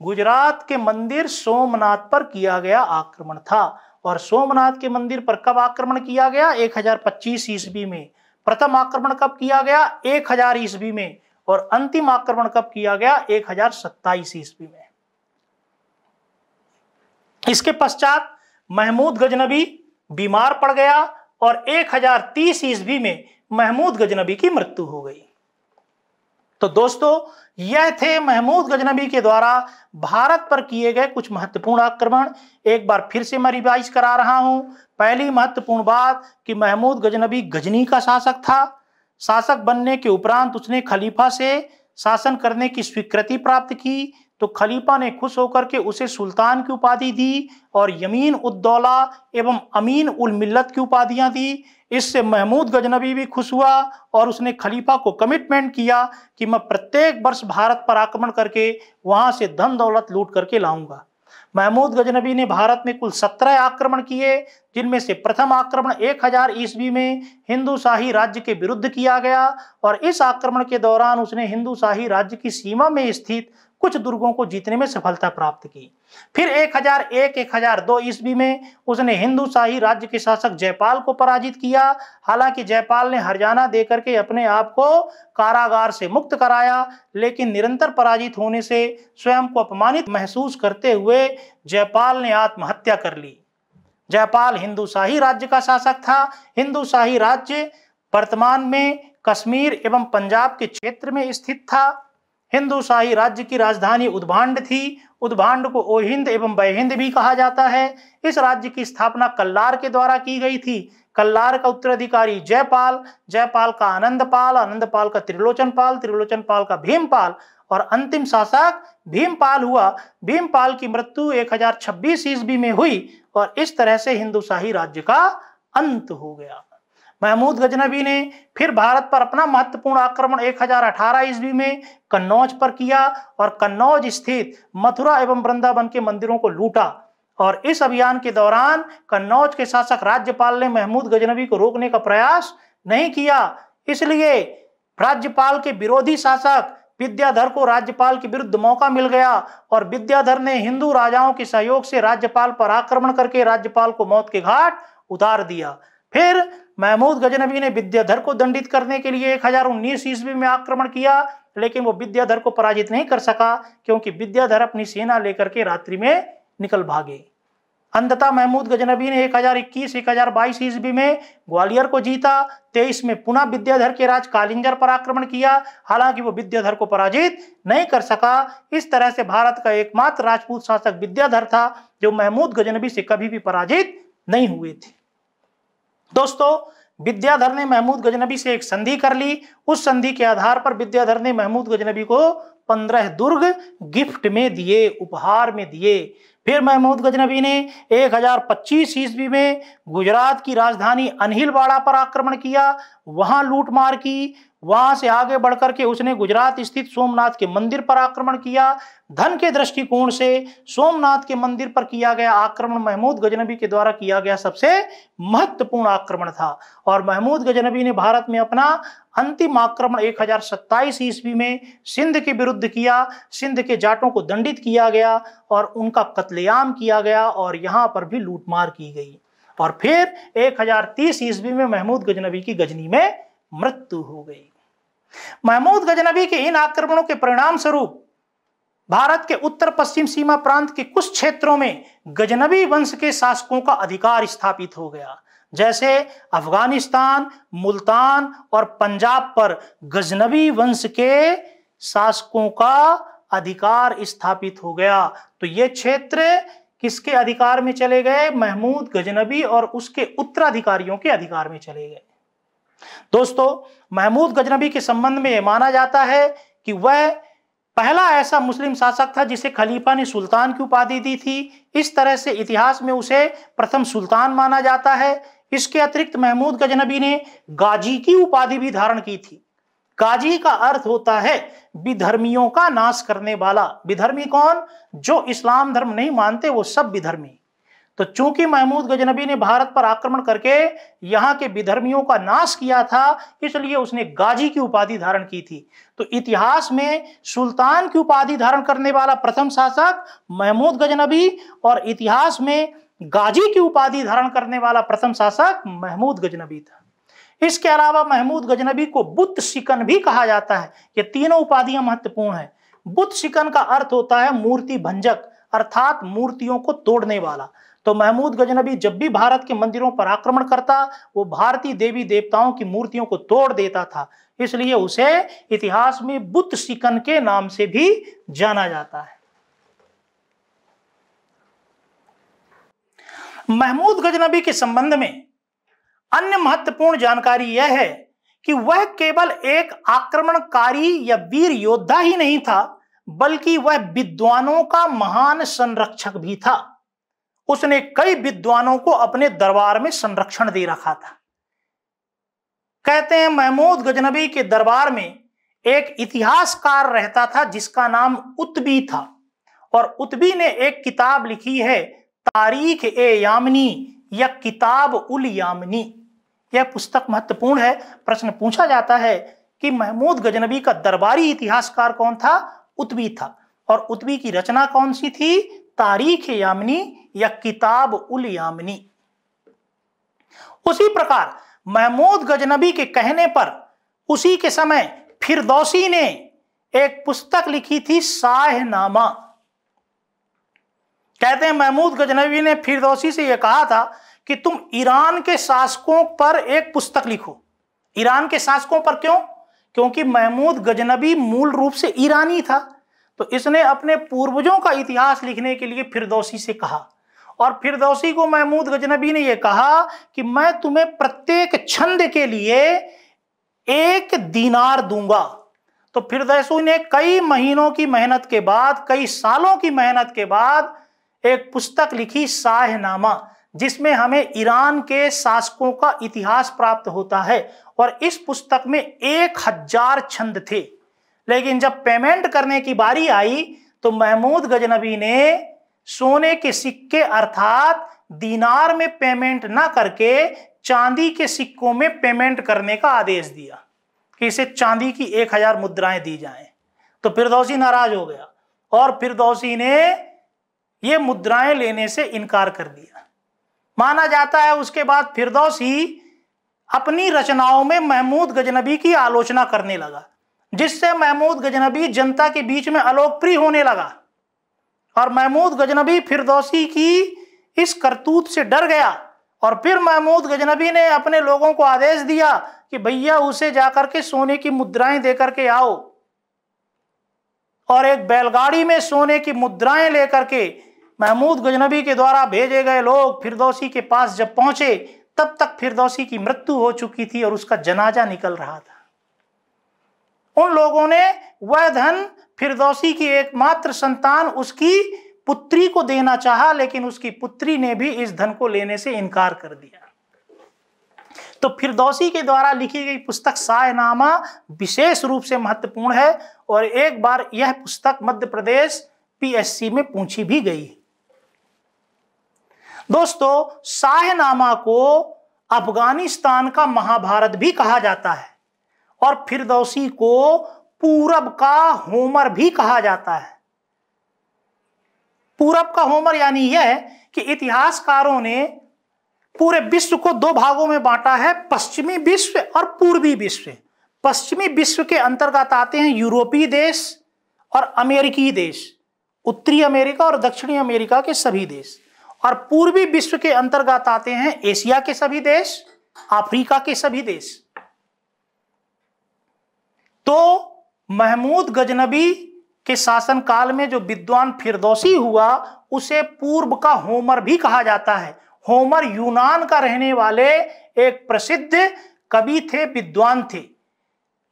गुजरात के मंदिर सोमनाथ पर किया गया आक्रमण था और सोमनाथ के मंदिर पर कब आक्रमण किया गया 1025 ईस्वी में प्रथम आक्रमण कब किया गया एक हजार ईस्वी में और अंतिम आक्रमण कब किया गया एक हजार सत्ताईस ईस्वी में इसके पश्चात महमूद गजनबी बीमार पड़ गया और 1030 ईस्वी में महमूद गजनबी की मृत्यु हो गई तो दोस्तों यह थे महमूद गजनबी के द्वारा भारत पर किए गए कुछ महत्वपूर्ण आक्रमण एक बार फिर से मैं रिवाइज करा रहा हूं पहली महत्वपूर्ण बात कि महमूद गजनबी गजनी का शासक था शासक बनने के उपरांत उसने खलीफा से शासन करने की स्वीकृति प्राप्त की तो खलीफा ने खुश होकर के उसे सुल्तान की उपाधि दी और यमीन उद्दौला एवं अमीन उल मिल्लत की उपाधियां दी इससे महमूद गजनबी भी खुश हुआ और उसने खलीफा को कमिटमेंट किया कि मैं प्रत्येक वर्ष भारत पर आक्रमण करके वहां से धन दौलत लूट करके लाऊंगा महमूद गजनबी ने भारत में कुल सत्रह आक्रमण किए जिनमें से प्रथम आक्रमण 1000 हजार ईस्वी में हिंदू शाही राज्य के विरुद्ध किया गया और इस आक्रमण के दौरान उसने हिंदू शाही राज्य की सीमा में स्थित कुछ दुर्गों को जीतने में सफलता प्राप्त की फिर 1001 1002 ईस्वी में उसने हिंदू शाही राज्य के शासक जयपाल को पराजित किया हालांकि जयपाल ने हरियाणा देकर के अपने आप को कारागार से मुक्त कराया लेकिन निरंतर पराजित होने से स्वयं को अपमानित महसूस करते हुए जयपाल ने आत्महत्या कर ली जयपाल हिंदू शाही राज्य का शासक था हिंदू शाही राज्य वर्तमान में कश्मीर एवं पंजाब के क्षेत्र में स्थित था हिंदू शाही राज्य की राजधानी उद्भांड थी उद्भांड को ओहिंद एवं बहिंद भी कहा जाता है इस राज्य की स्थापना कल्लार के द्वारा की गई थी कल्लार का उत्तराधिकारी जयपाल जयपाल का आनंदपाल आनंदपाल का त्रिलोचनपाल त्रिलोचनपाल का भीमपाल और अंतिम शासक भीमपाल हुआ भीमपाल की मृत्यु 1026 हजार ईस्वी में हुई और इस तरह से हिंदू शाही राज्य का अंत हो गया महमूद गजनबी ने फिर भारत पर अपना महत्वपूर्ण आक्रमण 1018 ईस्वी में कन्नौज पर किया और कन्नौज स्थित मथुरा एवं वृंदावन के मंदिरों को लूटा और इस अभियान के दौरान कन्नौज के शासक राज्यपाल ने महमूद गजनबी को रोकने का प्रयास नहीं किया इसलिए राज्यपाल के विरोधी शासक विद्याधर को राज्यपाल के विरुद्ध मौका मिल गया और विद्याधर ने हिंदू राजाओं के सहयोग से राज्यपाल पर आक्रमण करके राज्यपाल को मौत के घाट उतार दिया फिर महमूद गजनबी ने विद्याधर को दंडित करने के लिए एक हजार उन्नीस ईस्वी में आक्रमण किया लेकिन वो विद्याधर को पराजित नहीं कर सका क्योंकि विद्याधर अपनी सेना लेकर के रात्रि में निकल भागे अंधता महमूद गजनबी ने 1021 बाईस ईस्वी में ग्वालियर को जीता 23 में पुनः विद्याधर के राज कालिंजर पर आक्रमण किया हालांकि वो विद्याधर को पराजित नहीं कर सका इस तरह से भारत का एकमात्र राजपूत शासक विद्याधर था जो महमूद गजनबी से कभी भी पराजित नहीं हुए थे दोस्तों विद्याधर ने महमूद गजनबी से एक संधि कर ली उस संधि के आधार पर विद्याधर ने महमूद गजनबी को पंद्रह दुर्ग गिफ्ट में दिए उपहार में दिए फिर महमूद गजनबी ने 1025 हजार ईस्वी में गुजरात की राजधानी अनिलवाड़ा पर आक्रमण किया वहां लूटमार की वहां से आगे बढ़कर के उसने गुजरात स्थित सोमनाथ के मंदिर पर आक्रमण किया धन के दृष्टिकोण से सोमनाथ के मंदिर पर किया गया आक्रमण महमूद गजनबी के द्वारा किया गया सबसे महत्वपूर्ण आक्रमण था और महमूद गजनबी ने भारत में अपना अंतिम आक्रमण एक हजार ईस्वी में सिंध के विरुद्ध किया सिंध के जाटों को दंडित किया गया और उनका कत्लेआम किया गया और यहाँ पर भी लूटमार की गई और फिर 1030 ईस्वी में महमूद गजनबी की गजनी में मृत्यु हो गई महमूद गजनबी के इन आक्रमणों के परिणाम स्वरूप भारत के उत्तर पश्चिम सीमा प्रांत के कुछ क्षेत्रों में गजनबी वंश के शासकों का अधिकार स्थापित हो गया जैसे अफगानिस्तान मुल्तान और पंजाब पर गजनबी वंश के शासकों का अधिकार स्थापित हो गया तो ये क्षेत्र किसके अधिकार में चले गए महमूद गजनबी और उसके उत्तराधिकारियों के अधिकार में चले गए दोस्तों महमूद गजनबी के संबंध में माना जाता है कि वह पहला ऐसा मुस्लिम शासक था जिसे खलीफा ने सुल्तान की उपाधि दी थी इस तरह से इतिहास में उसे प्रथम सुल्तान माना जाता है इसके अतिरिक्त महमूद गजनबी ने गाजी की उपाधि भी धारण की थी गाजी का अर्थ होता है विधर्मियों का नाश करने वाला विधर्मी कौन जो इस्लाम धर्म नहीं मानते वो सब विधर्मी तो चूंकि महमूद गजनबी ने भारत पर आक्रमण करके यहाँ के विधर्मियों का नाश किया था इसलिए उसने गाजी की उपाधि धारण की थी तो इतिहास में सुल्तान की उपाधि धारण करने वाला प्रथम शासक महमूद गजनबी और इतिहास में गाजी की उपाधि धारण करने वाला प्रथम शासक महमूद गजनबी था इसके अलावा महमूद गजनबी को बुद्ध शिकन भी कहा जाता है ये तीनों उपाधियां महत्वपूर्ण है बुद्ध शिकन का अर्थ होता है मूर्ति भंजक अर्थात मूर्तियों को तोड़ने वाला तो महमूद गजनबी जब भी भारत के मंदिरों पर आक्रमण करता वो भारतीय देवी देवताओं की मूर्तियों को तोड़ देता था इसलिए उसे इतिहास में बुद्ध सिकन के नाम से भी जाना जाता है महमूद गजनबी के संबंध में अन्य महत्वपूर्ण जानकारी यह है कि वह केवल एक आक्रमणकारी या वीर योद्धा ही नहीं था बल्कि वह विद्वानों का महान संरक्षक भी था उसने कई विद्वानों को अपने दरबार में संरक्षण दे रखा था कहते हैं महमूद गजनबी के दरबार में एक इतिहासकार रहता था जिसका नाम उत्बी था और उत्बी ने एक किताब लिखी है तारीख ए यामनी या किताब उल यामनी यह पुस्तक महत्वपूर्ण है प्रश्न पूछा जाता है कि महमूद गजनबी का दरबारी इतिहासकार कौन था उत्बी था और उत्बी की रचना कौन सी थी तारीख यामनी या किताब उल यामनी उसी प्रकार महमूद गजनबी के कहने पर उसी के समय फिरदौसी ने एक पुस्तक लिखी थी साहनामा कहते हैं महमूद गजनबी ने फिरदौसी से यह कहा था कि तुम ईरान के शासकों पर एक पुस्तक लिखो ईरान के शासकों पर क्यों क्योंकि महमूद गजनबी मूल रूप से ईरानी था तो इसने अपने पूर्वजों का इतिहास लिखने के लिए फिरदौसी से कहा और फिरदौसी को महमूद गजनबी ने यह कहा कि मैं तुम्हें प्रत्येक छंद के लिए एक दीनार दूंगा तो फिरदौसी ने कई महीनों की मेहनत के बाद कई सालों की मेहनत के बाद एक पुस्तक लिखी शाहनामा जिसमें हमें ईरान के शासकों का इतिहास प्राप्त होता है और इस पुस्तक में एक हजार छंद थे लेकिन जब पेमेंट करने की बारी आई तो महमूद गजनबी ने सोने के सिक्के अर्थात दीनार में पेमेंट ना करके चांदी के सिक्कों में पेमेंट करने का आदेश दिया कि इसे चांदी की एक हजार मुद्राएं दी जाएं तो फिरदौसी नाराज हो गया और फिरदौसी ने ये मुद्राएं लेने से इनकार कर दिया माना जाता है उसके बाद फिरदौसी अपनी रचनाओं में महमूद गजनबी की आलोचना करने लगा जिससे महमूद गजनबी जनता के बीच में अलोकप्रिय होने लगा और महमूद गजनबी फिरदौसी की इस करतूत से डर गया और फिर महमूद गजनबी ने अपने लोगों को आदेश दिया कि भैया उसे जाकर के सोने की मुद्राएं देकर के आओ और एक बैलगाड़ी में सोने की मुद्राएं लेकर के महमूद गजनबी के द्वारा भेजे गए लोग फिरदौसी के पास जब पहुंचे तब तक फिरदौसी की मृत्यु हो चुकी थी और उसका जनाजा निकल रहा था उन लोगों ने वह धन फिरदौसी की एकमात्र संतान उसकी पुत्री को देना चाहा लेकिन उसकी पुत्री ने भी इस धन को लेने से इनकार कर दिया तो फिरदौसी के द्वारा लिखी गई पुस्तक सायनामा विशेष रूप से महत्वपूर्ण है और एक बार यह पुस्तक मध्य प्रदेश पीएससी में पूछी भी गई दोस्तों शाहनामा को अफगानिस्तान का महाभारत भी कहा जाता है और फिरदौसी को पूरब का होमर भी कहा जाता है पूरब का होमर यानी यह है कि इतिहासकारों ने पूरे विश्व को दो भागों में बांटा है पश्चिमी विश्व और पूर्वी विश्व पश्चिमी विश्व के अंतर्गत आते हैं यूरोपीय देश और अमेरिकी देश उत्तरी अमेरिका और दक्षिणी अमेरिका के सभी देश और पूर्वी विश्व के अंतर्गत आते हैं एशिया के सभी देश अफ्रीका के सभी देश तो महमूद गजनबी के शासनकाल में जो विद्वान फिरदौसी हुआ उसे पूर्व का होमर भी कहा जाता है होमर यूनान का रहने वाले एक प्रसिद्ध कवि थे विद्वान थे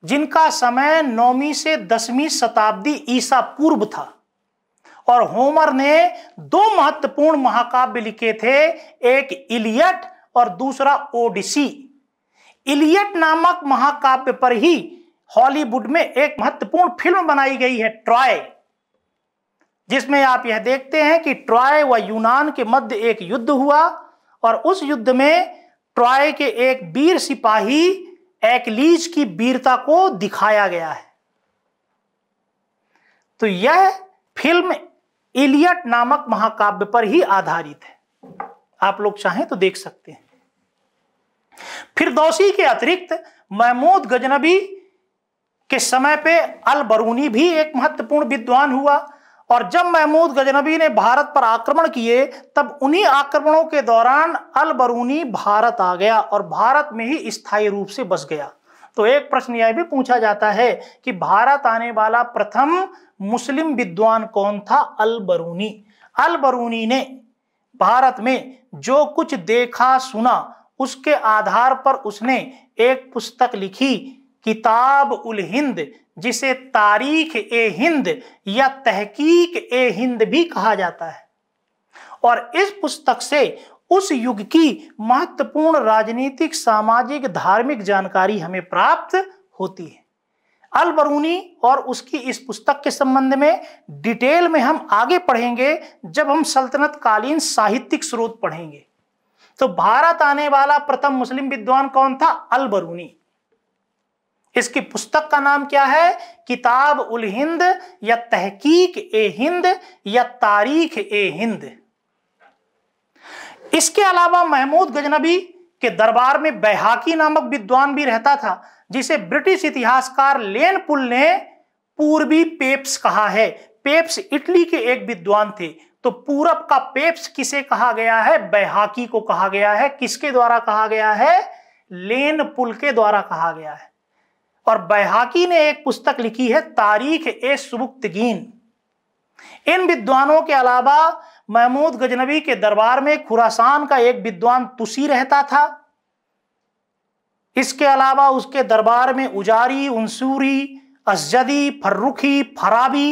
जिनका समय नौवीं से दसवीं शताब्दी ईसा पूर्व था और होमर ने दो महत्वपूर्ण महाकाव्य लिखे थे एक इलियट और दूसरा ओडिसी इलियट नामक महाकाव्य पर ही हॉलीवुड में एक महत्वपूर्ण फिल्म बनाई गई है ट्रॉय जिसमें आप यह देखते हैं कि ट्रॉय व यूनान के मध्य एक युद्ध हुआ और उस युद्ध में ट्रॉय के एक वीर सिपाही एकलीज की वीरता को दिखाया गया है तो यह फिल्म इलियट नामक महाकाव्य पर ही आधारित है आप लोग चाहें तो देख सकते हैं फिर दोषी के अतिरिक्त महमूद गजनबी के समय पे अल बरूनी भी एक महत्वपूर्ण विद्वान हुआ और जब महमूद गजनबी ने भारत पर आक्रमण किए तब उन्हीं आक्रमणों के दौरान अल बरूनी भारत आ गया और भारत में ही स्थायी रूप से बस गया तो एक प्रश्न यह भी पूछा जाता है कि भारत आने वाला प्रथम मुस्लिम विद्वान कौन था अल बरूनी अल बरूनी ने भारत में जो कुछ देखा सुना उसके आधार पर उसने एक पुस्तक लिखी किताब उल हिंद जिसे तारीख ए हिंद या तहकीक ए हिंद भी कहा जाता है और इस पुस्तक से उस युग की महत्वपूर्ण राजनीतिक सामाजिक धार्मिक जानकारी हमें प्राप्त होती है अल बरूनी और उसकी इस पुस्तक के संबंध में डिटेल में हम आगे पढ़ेंगे जब हम सल्तनत कालीन साहित्यिक स्रोत पढ़ेंगे तो भारत आने वाला प्रथम मुस्लिम विद्वान कौन था अल बरूनी इसकी पुस्तक का नाम क्या है किताब उल हिंद या तहकीक ए हिंद या तारीख ए हिंद इसके अलावा महमूद गजनबी के दरबार में बैहाकी नामक विद्वान भी रहता था जिसे ब्रिटिश इतिहासकार लेन पुल ने पूर्वी पेप्स कहा है पेप्स इटली के एक विद्वान थे तो पूरब का पेप्स किसे कहा गया है बैहाकी को कहा गया है किसके द्वारा कहा गया है लेन पुल के द्वारा कहा गया है और बैहाकी ने एक पुस्तक लिखी है तारीख ए सुबुक्तगीन इन विद्वानों के अलावा महमूद गजनबी के दरबार में खुरासान का एक विद्वान तुसी रहता था इसके अलावा उसके दरबार में उजारी उनसूरी असजदी फर्रुखी फराबी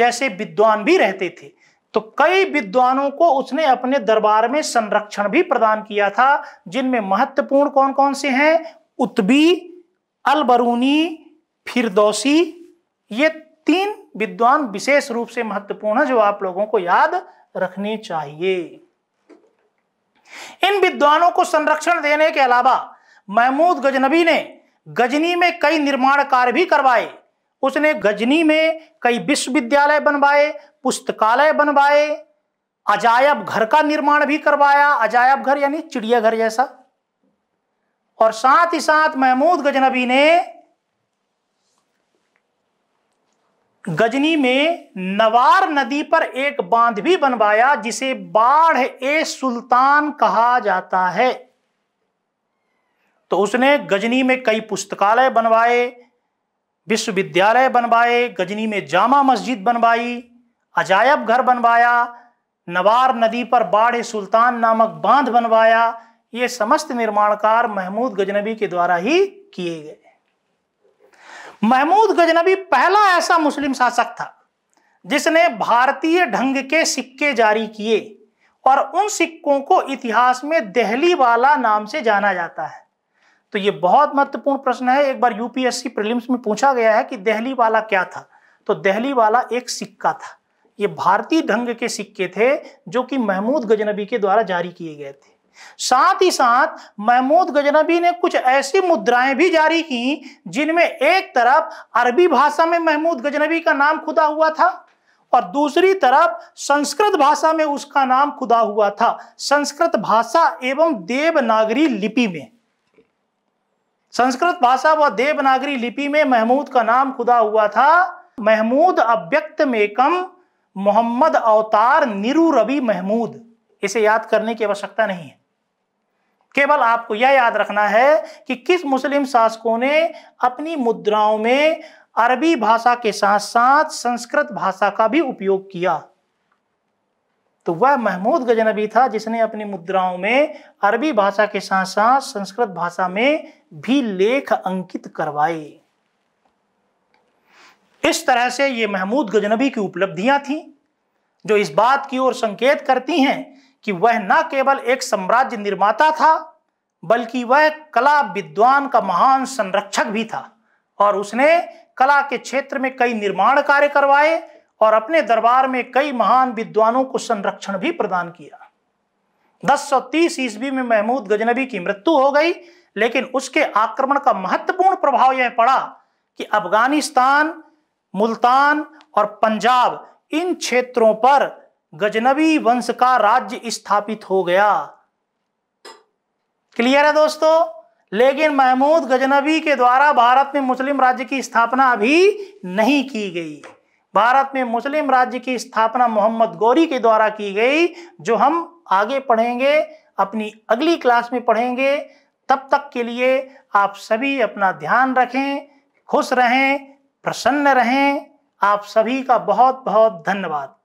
जैसे विद्वान भी रहते थे तो कई विद्वानों को उसने अपने दरबार में संरक्षण भी प्रदान किया था जिनमें महत्वपूर्ण कौन कौन से हैं उतबी अलबरूनी फिरदौसी ये तीन विद्वान विशेष रूप से महत्वपूर्ण है जो आप लोगों को याद रखने चाहिए इन विद्वानों को संरक्षण देने के अलावा महमूद गजनबी ने गजनी में कई निर्माण कार्य भी करवाए उसने गजनी में कई विश्वविद्यालय बनवाए पुस्तकालय बनवाए अजायब घर का निर्माण भी करवाया अजायब घर यानी चिड़ियाघर जैसा और साथ ही साथ महमूद गजनबी ने गजनी में नवार नदी पर एक बांध भी बनवाया जिसे बाढ़ ए सुल्तान कहा जाता है तो उसने गजनी में कई पुस्तकालय बनवाए विश्वविद्यालय बनवाए गजनी में जामा मस्जिद बनवाई अजायब घर बनवाया नवार नदी पर बाढ़ सुल्तान नामक बांध बनवाया ये समस्त निर्माणकार महमूद गजनबी के द्वारा ही किए गए महमूद गजनबी पहला ऐसा मुस्लिम शासक था जिसने भारतीय ढंग के सिक्के जारी किए और उन सिक्कों को इतिहास में दहली वाला नाम से जाना जाता है तो ये बहुत महत्वपूर्ण प्रश्न है एक बार यूपीएससी प्रीलिम्स में पूछा गया है कि दहली वाला क्या था तो दहली वाला एक सिक्का था ये भारतीय ढंग के सिक्के थे जो कि महमूद गजनबी के द्वारा जारी किए गए थे साथ ही साथ महमूद गजनबी ने कुछ ऐसी मुद्राएं भी जारी की जिनमें एक तरफ अरबी भाषा में महमूद गजनबी का नाम खुदा हुआ था और दूसरी तरफ संस्कृत भाषा में उसका नाम खुदा हुआ था संस्कृत भाषा एवं देवनागरी लिपि में संस्कृत भाषा व देवनागरी लिपि में महमूद का नाम खुदा हुआ था महमूद अव्यक्त मेकम मोहम्मद अवतार निरु रवि महमूद इसे याद करने की आवश्यकता नहीं है केवल आपको यह याद रखना है कि किस मुस्लिम शासकों ने अपनी मुद्राओं में अरबी भाषा के साथ साथ संस्कृत भाषा का भी उपयोग किया तो वह महमूद गजनबी था जिसने अपनी मुद्राओं में अरबी भाषा के साथ साथ संस्कृत भाषा में भी लेख अंकित करवाए इस तरह से ये महमूद गजनबी की उपलब्धियां थीं जो इस बात की ओर संकेत करती हैं कि वह न केवल एक साम्राज्य निर्माता था बल्कि वह कला विद्वान का महान संरक्षक भी था और उसने कला के क्षेत्र में कई निर्माण कार्य करवाए और अपने दरबार में कई महान विद्वानों को संरक्षण भी प्रदान किया 1030 ईस्वी में महमूद गजनबी की मृत्यु हो गई लेकिन उसके आक्रमण का महत्वपूर्ण प्रभाव यह पड़ा कि अफगानिस्तान मुल्तान और पंजाब इन क्षेत्रों पर गजनबी वंश का राज्य स्थापित हो गया क्लियर है दोस्तों लेकिन महमूद गजनबी के द्वारा भारत में मुस्लिम राज्य की स्थापना अभी नहीं की गई भारत में मुस्लिम राज्य की स्थापना मोहम्मद गौरी के द्वारा की गई जो हम आगे पढ़ेंगे अपनी अगली क्लास में पढ़ेंगे तब तक के लिए आप सभी अपना ध्यान रखें खुश रहें प्रसन्न रहें आप सभी का बहुत बहुत धन्यवाद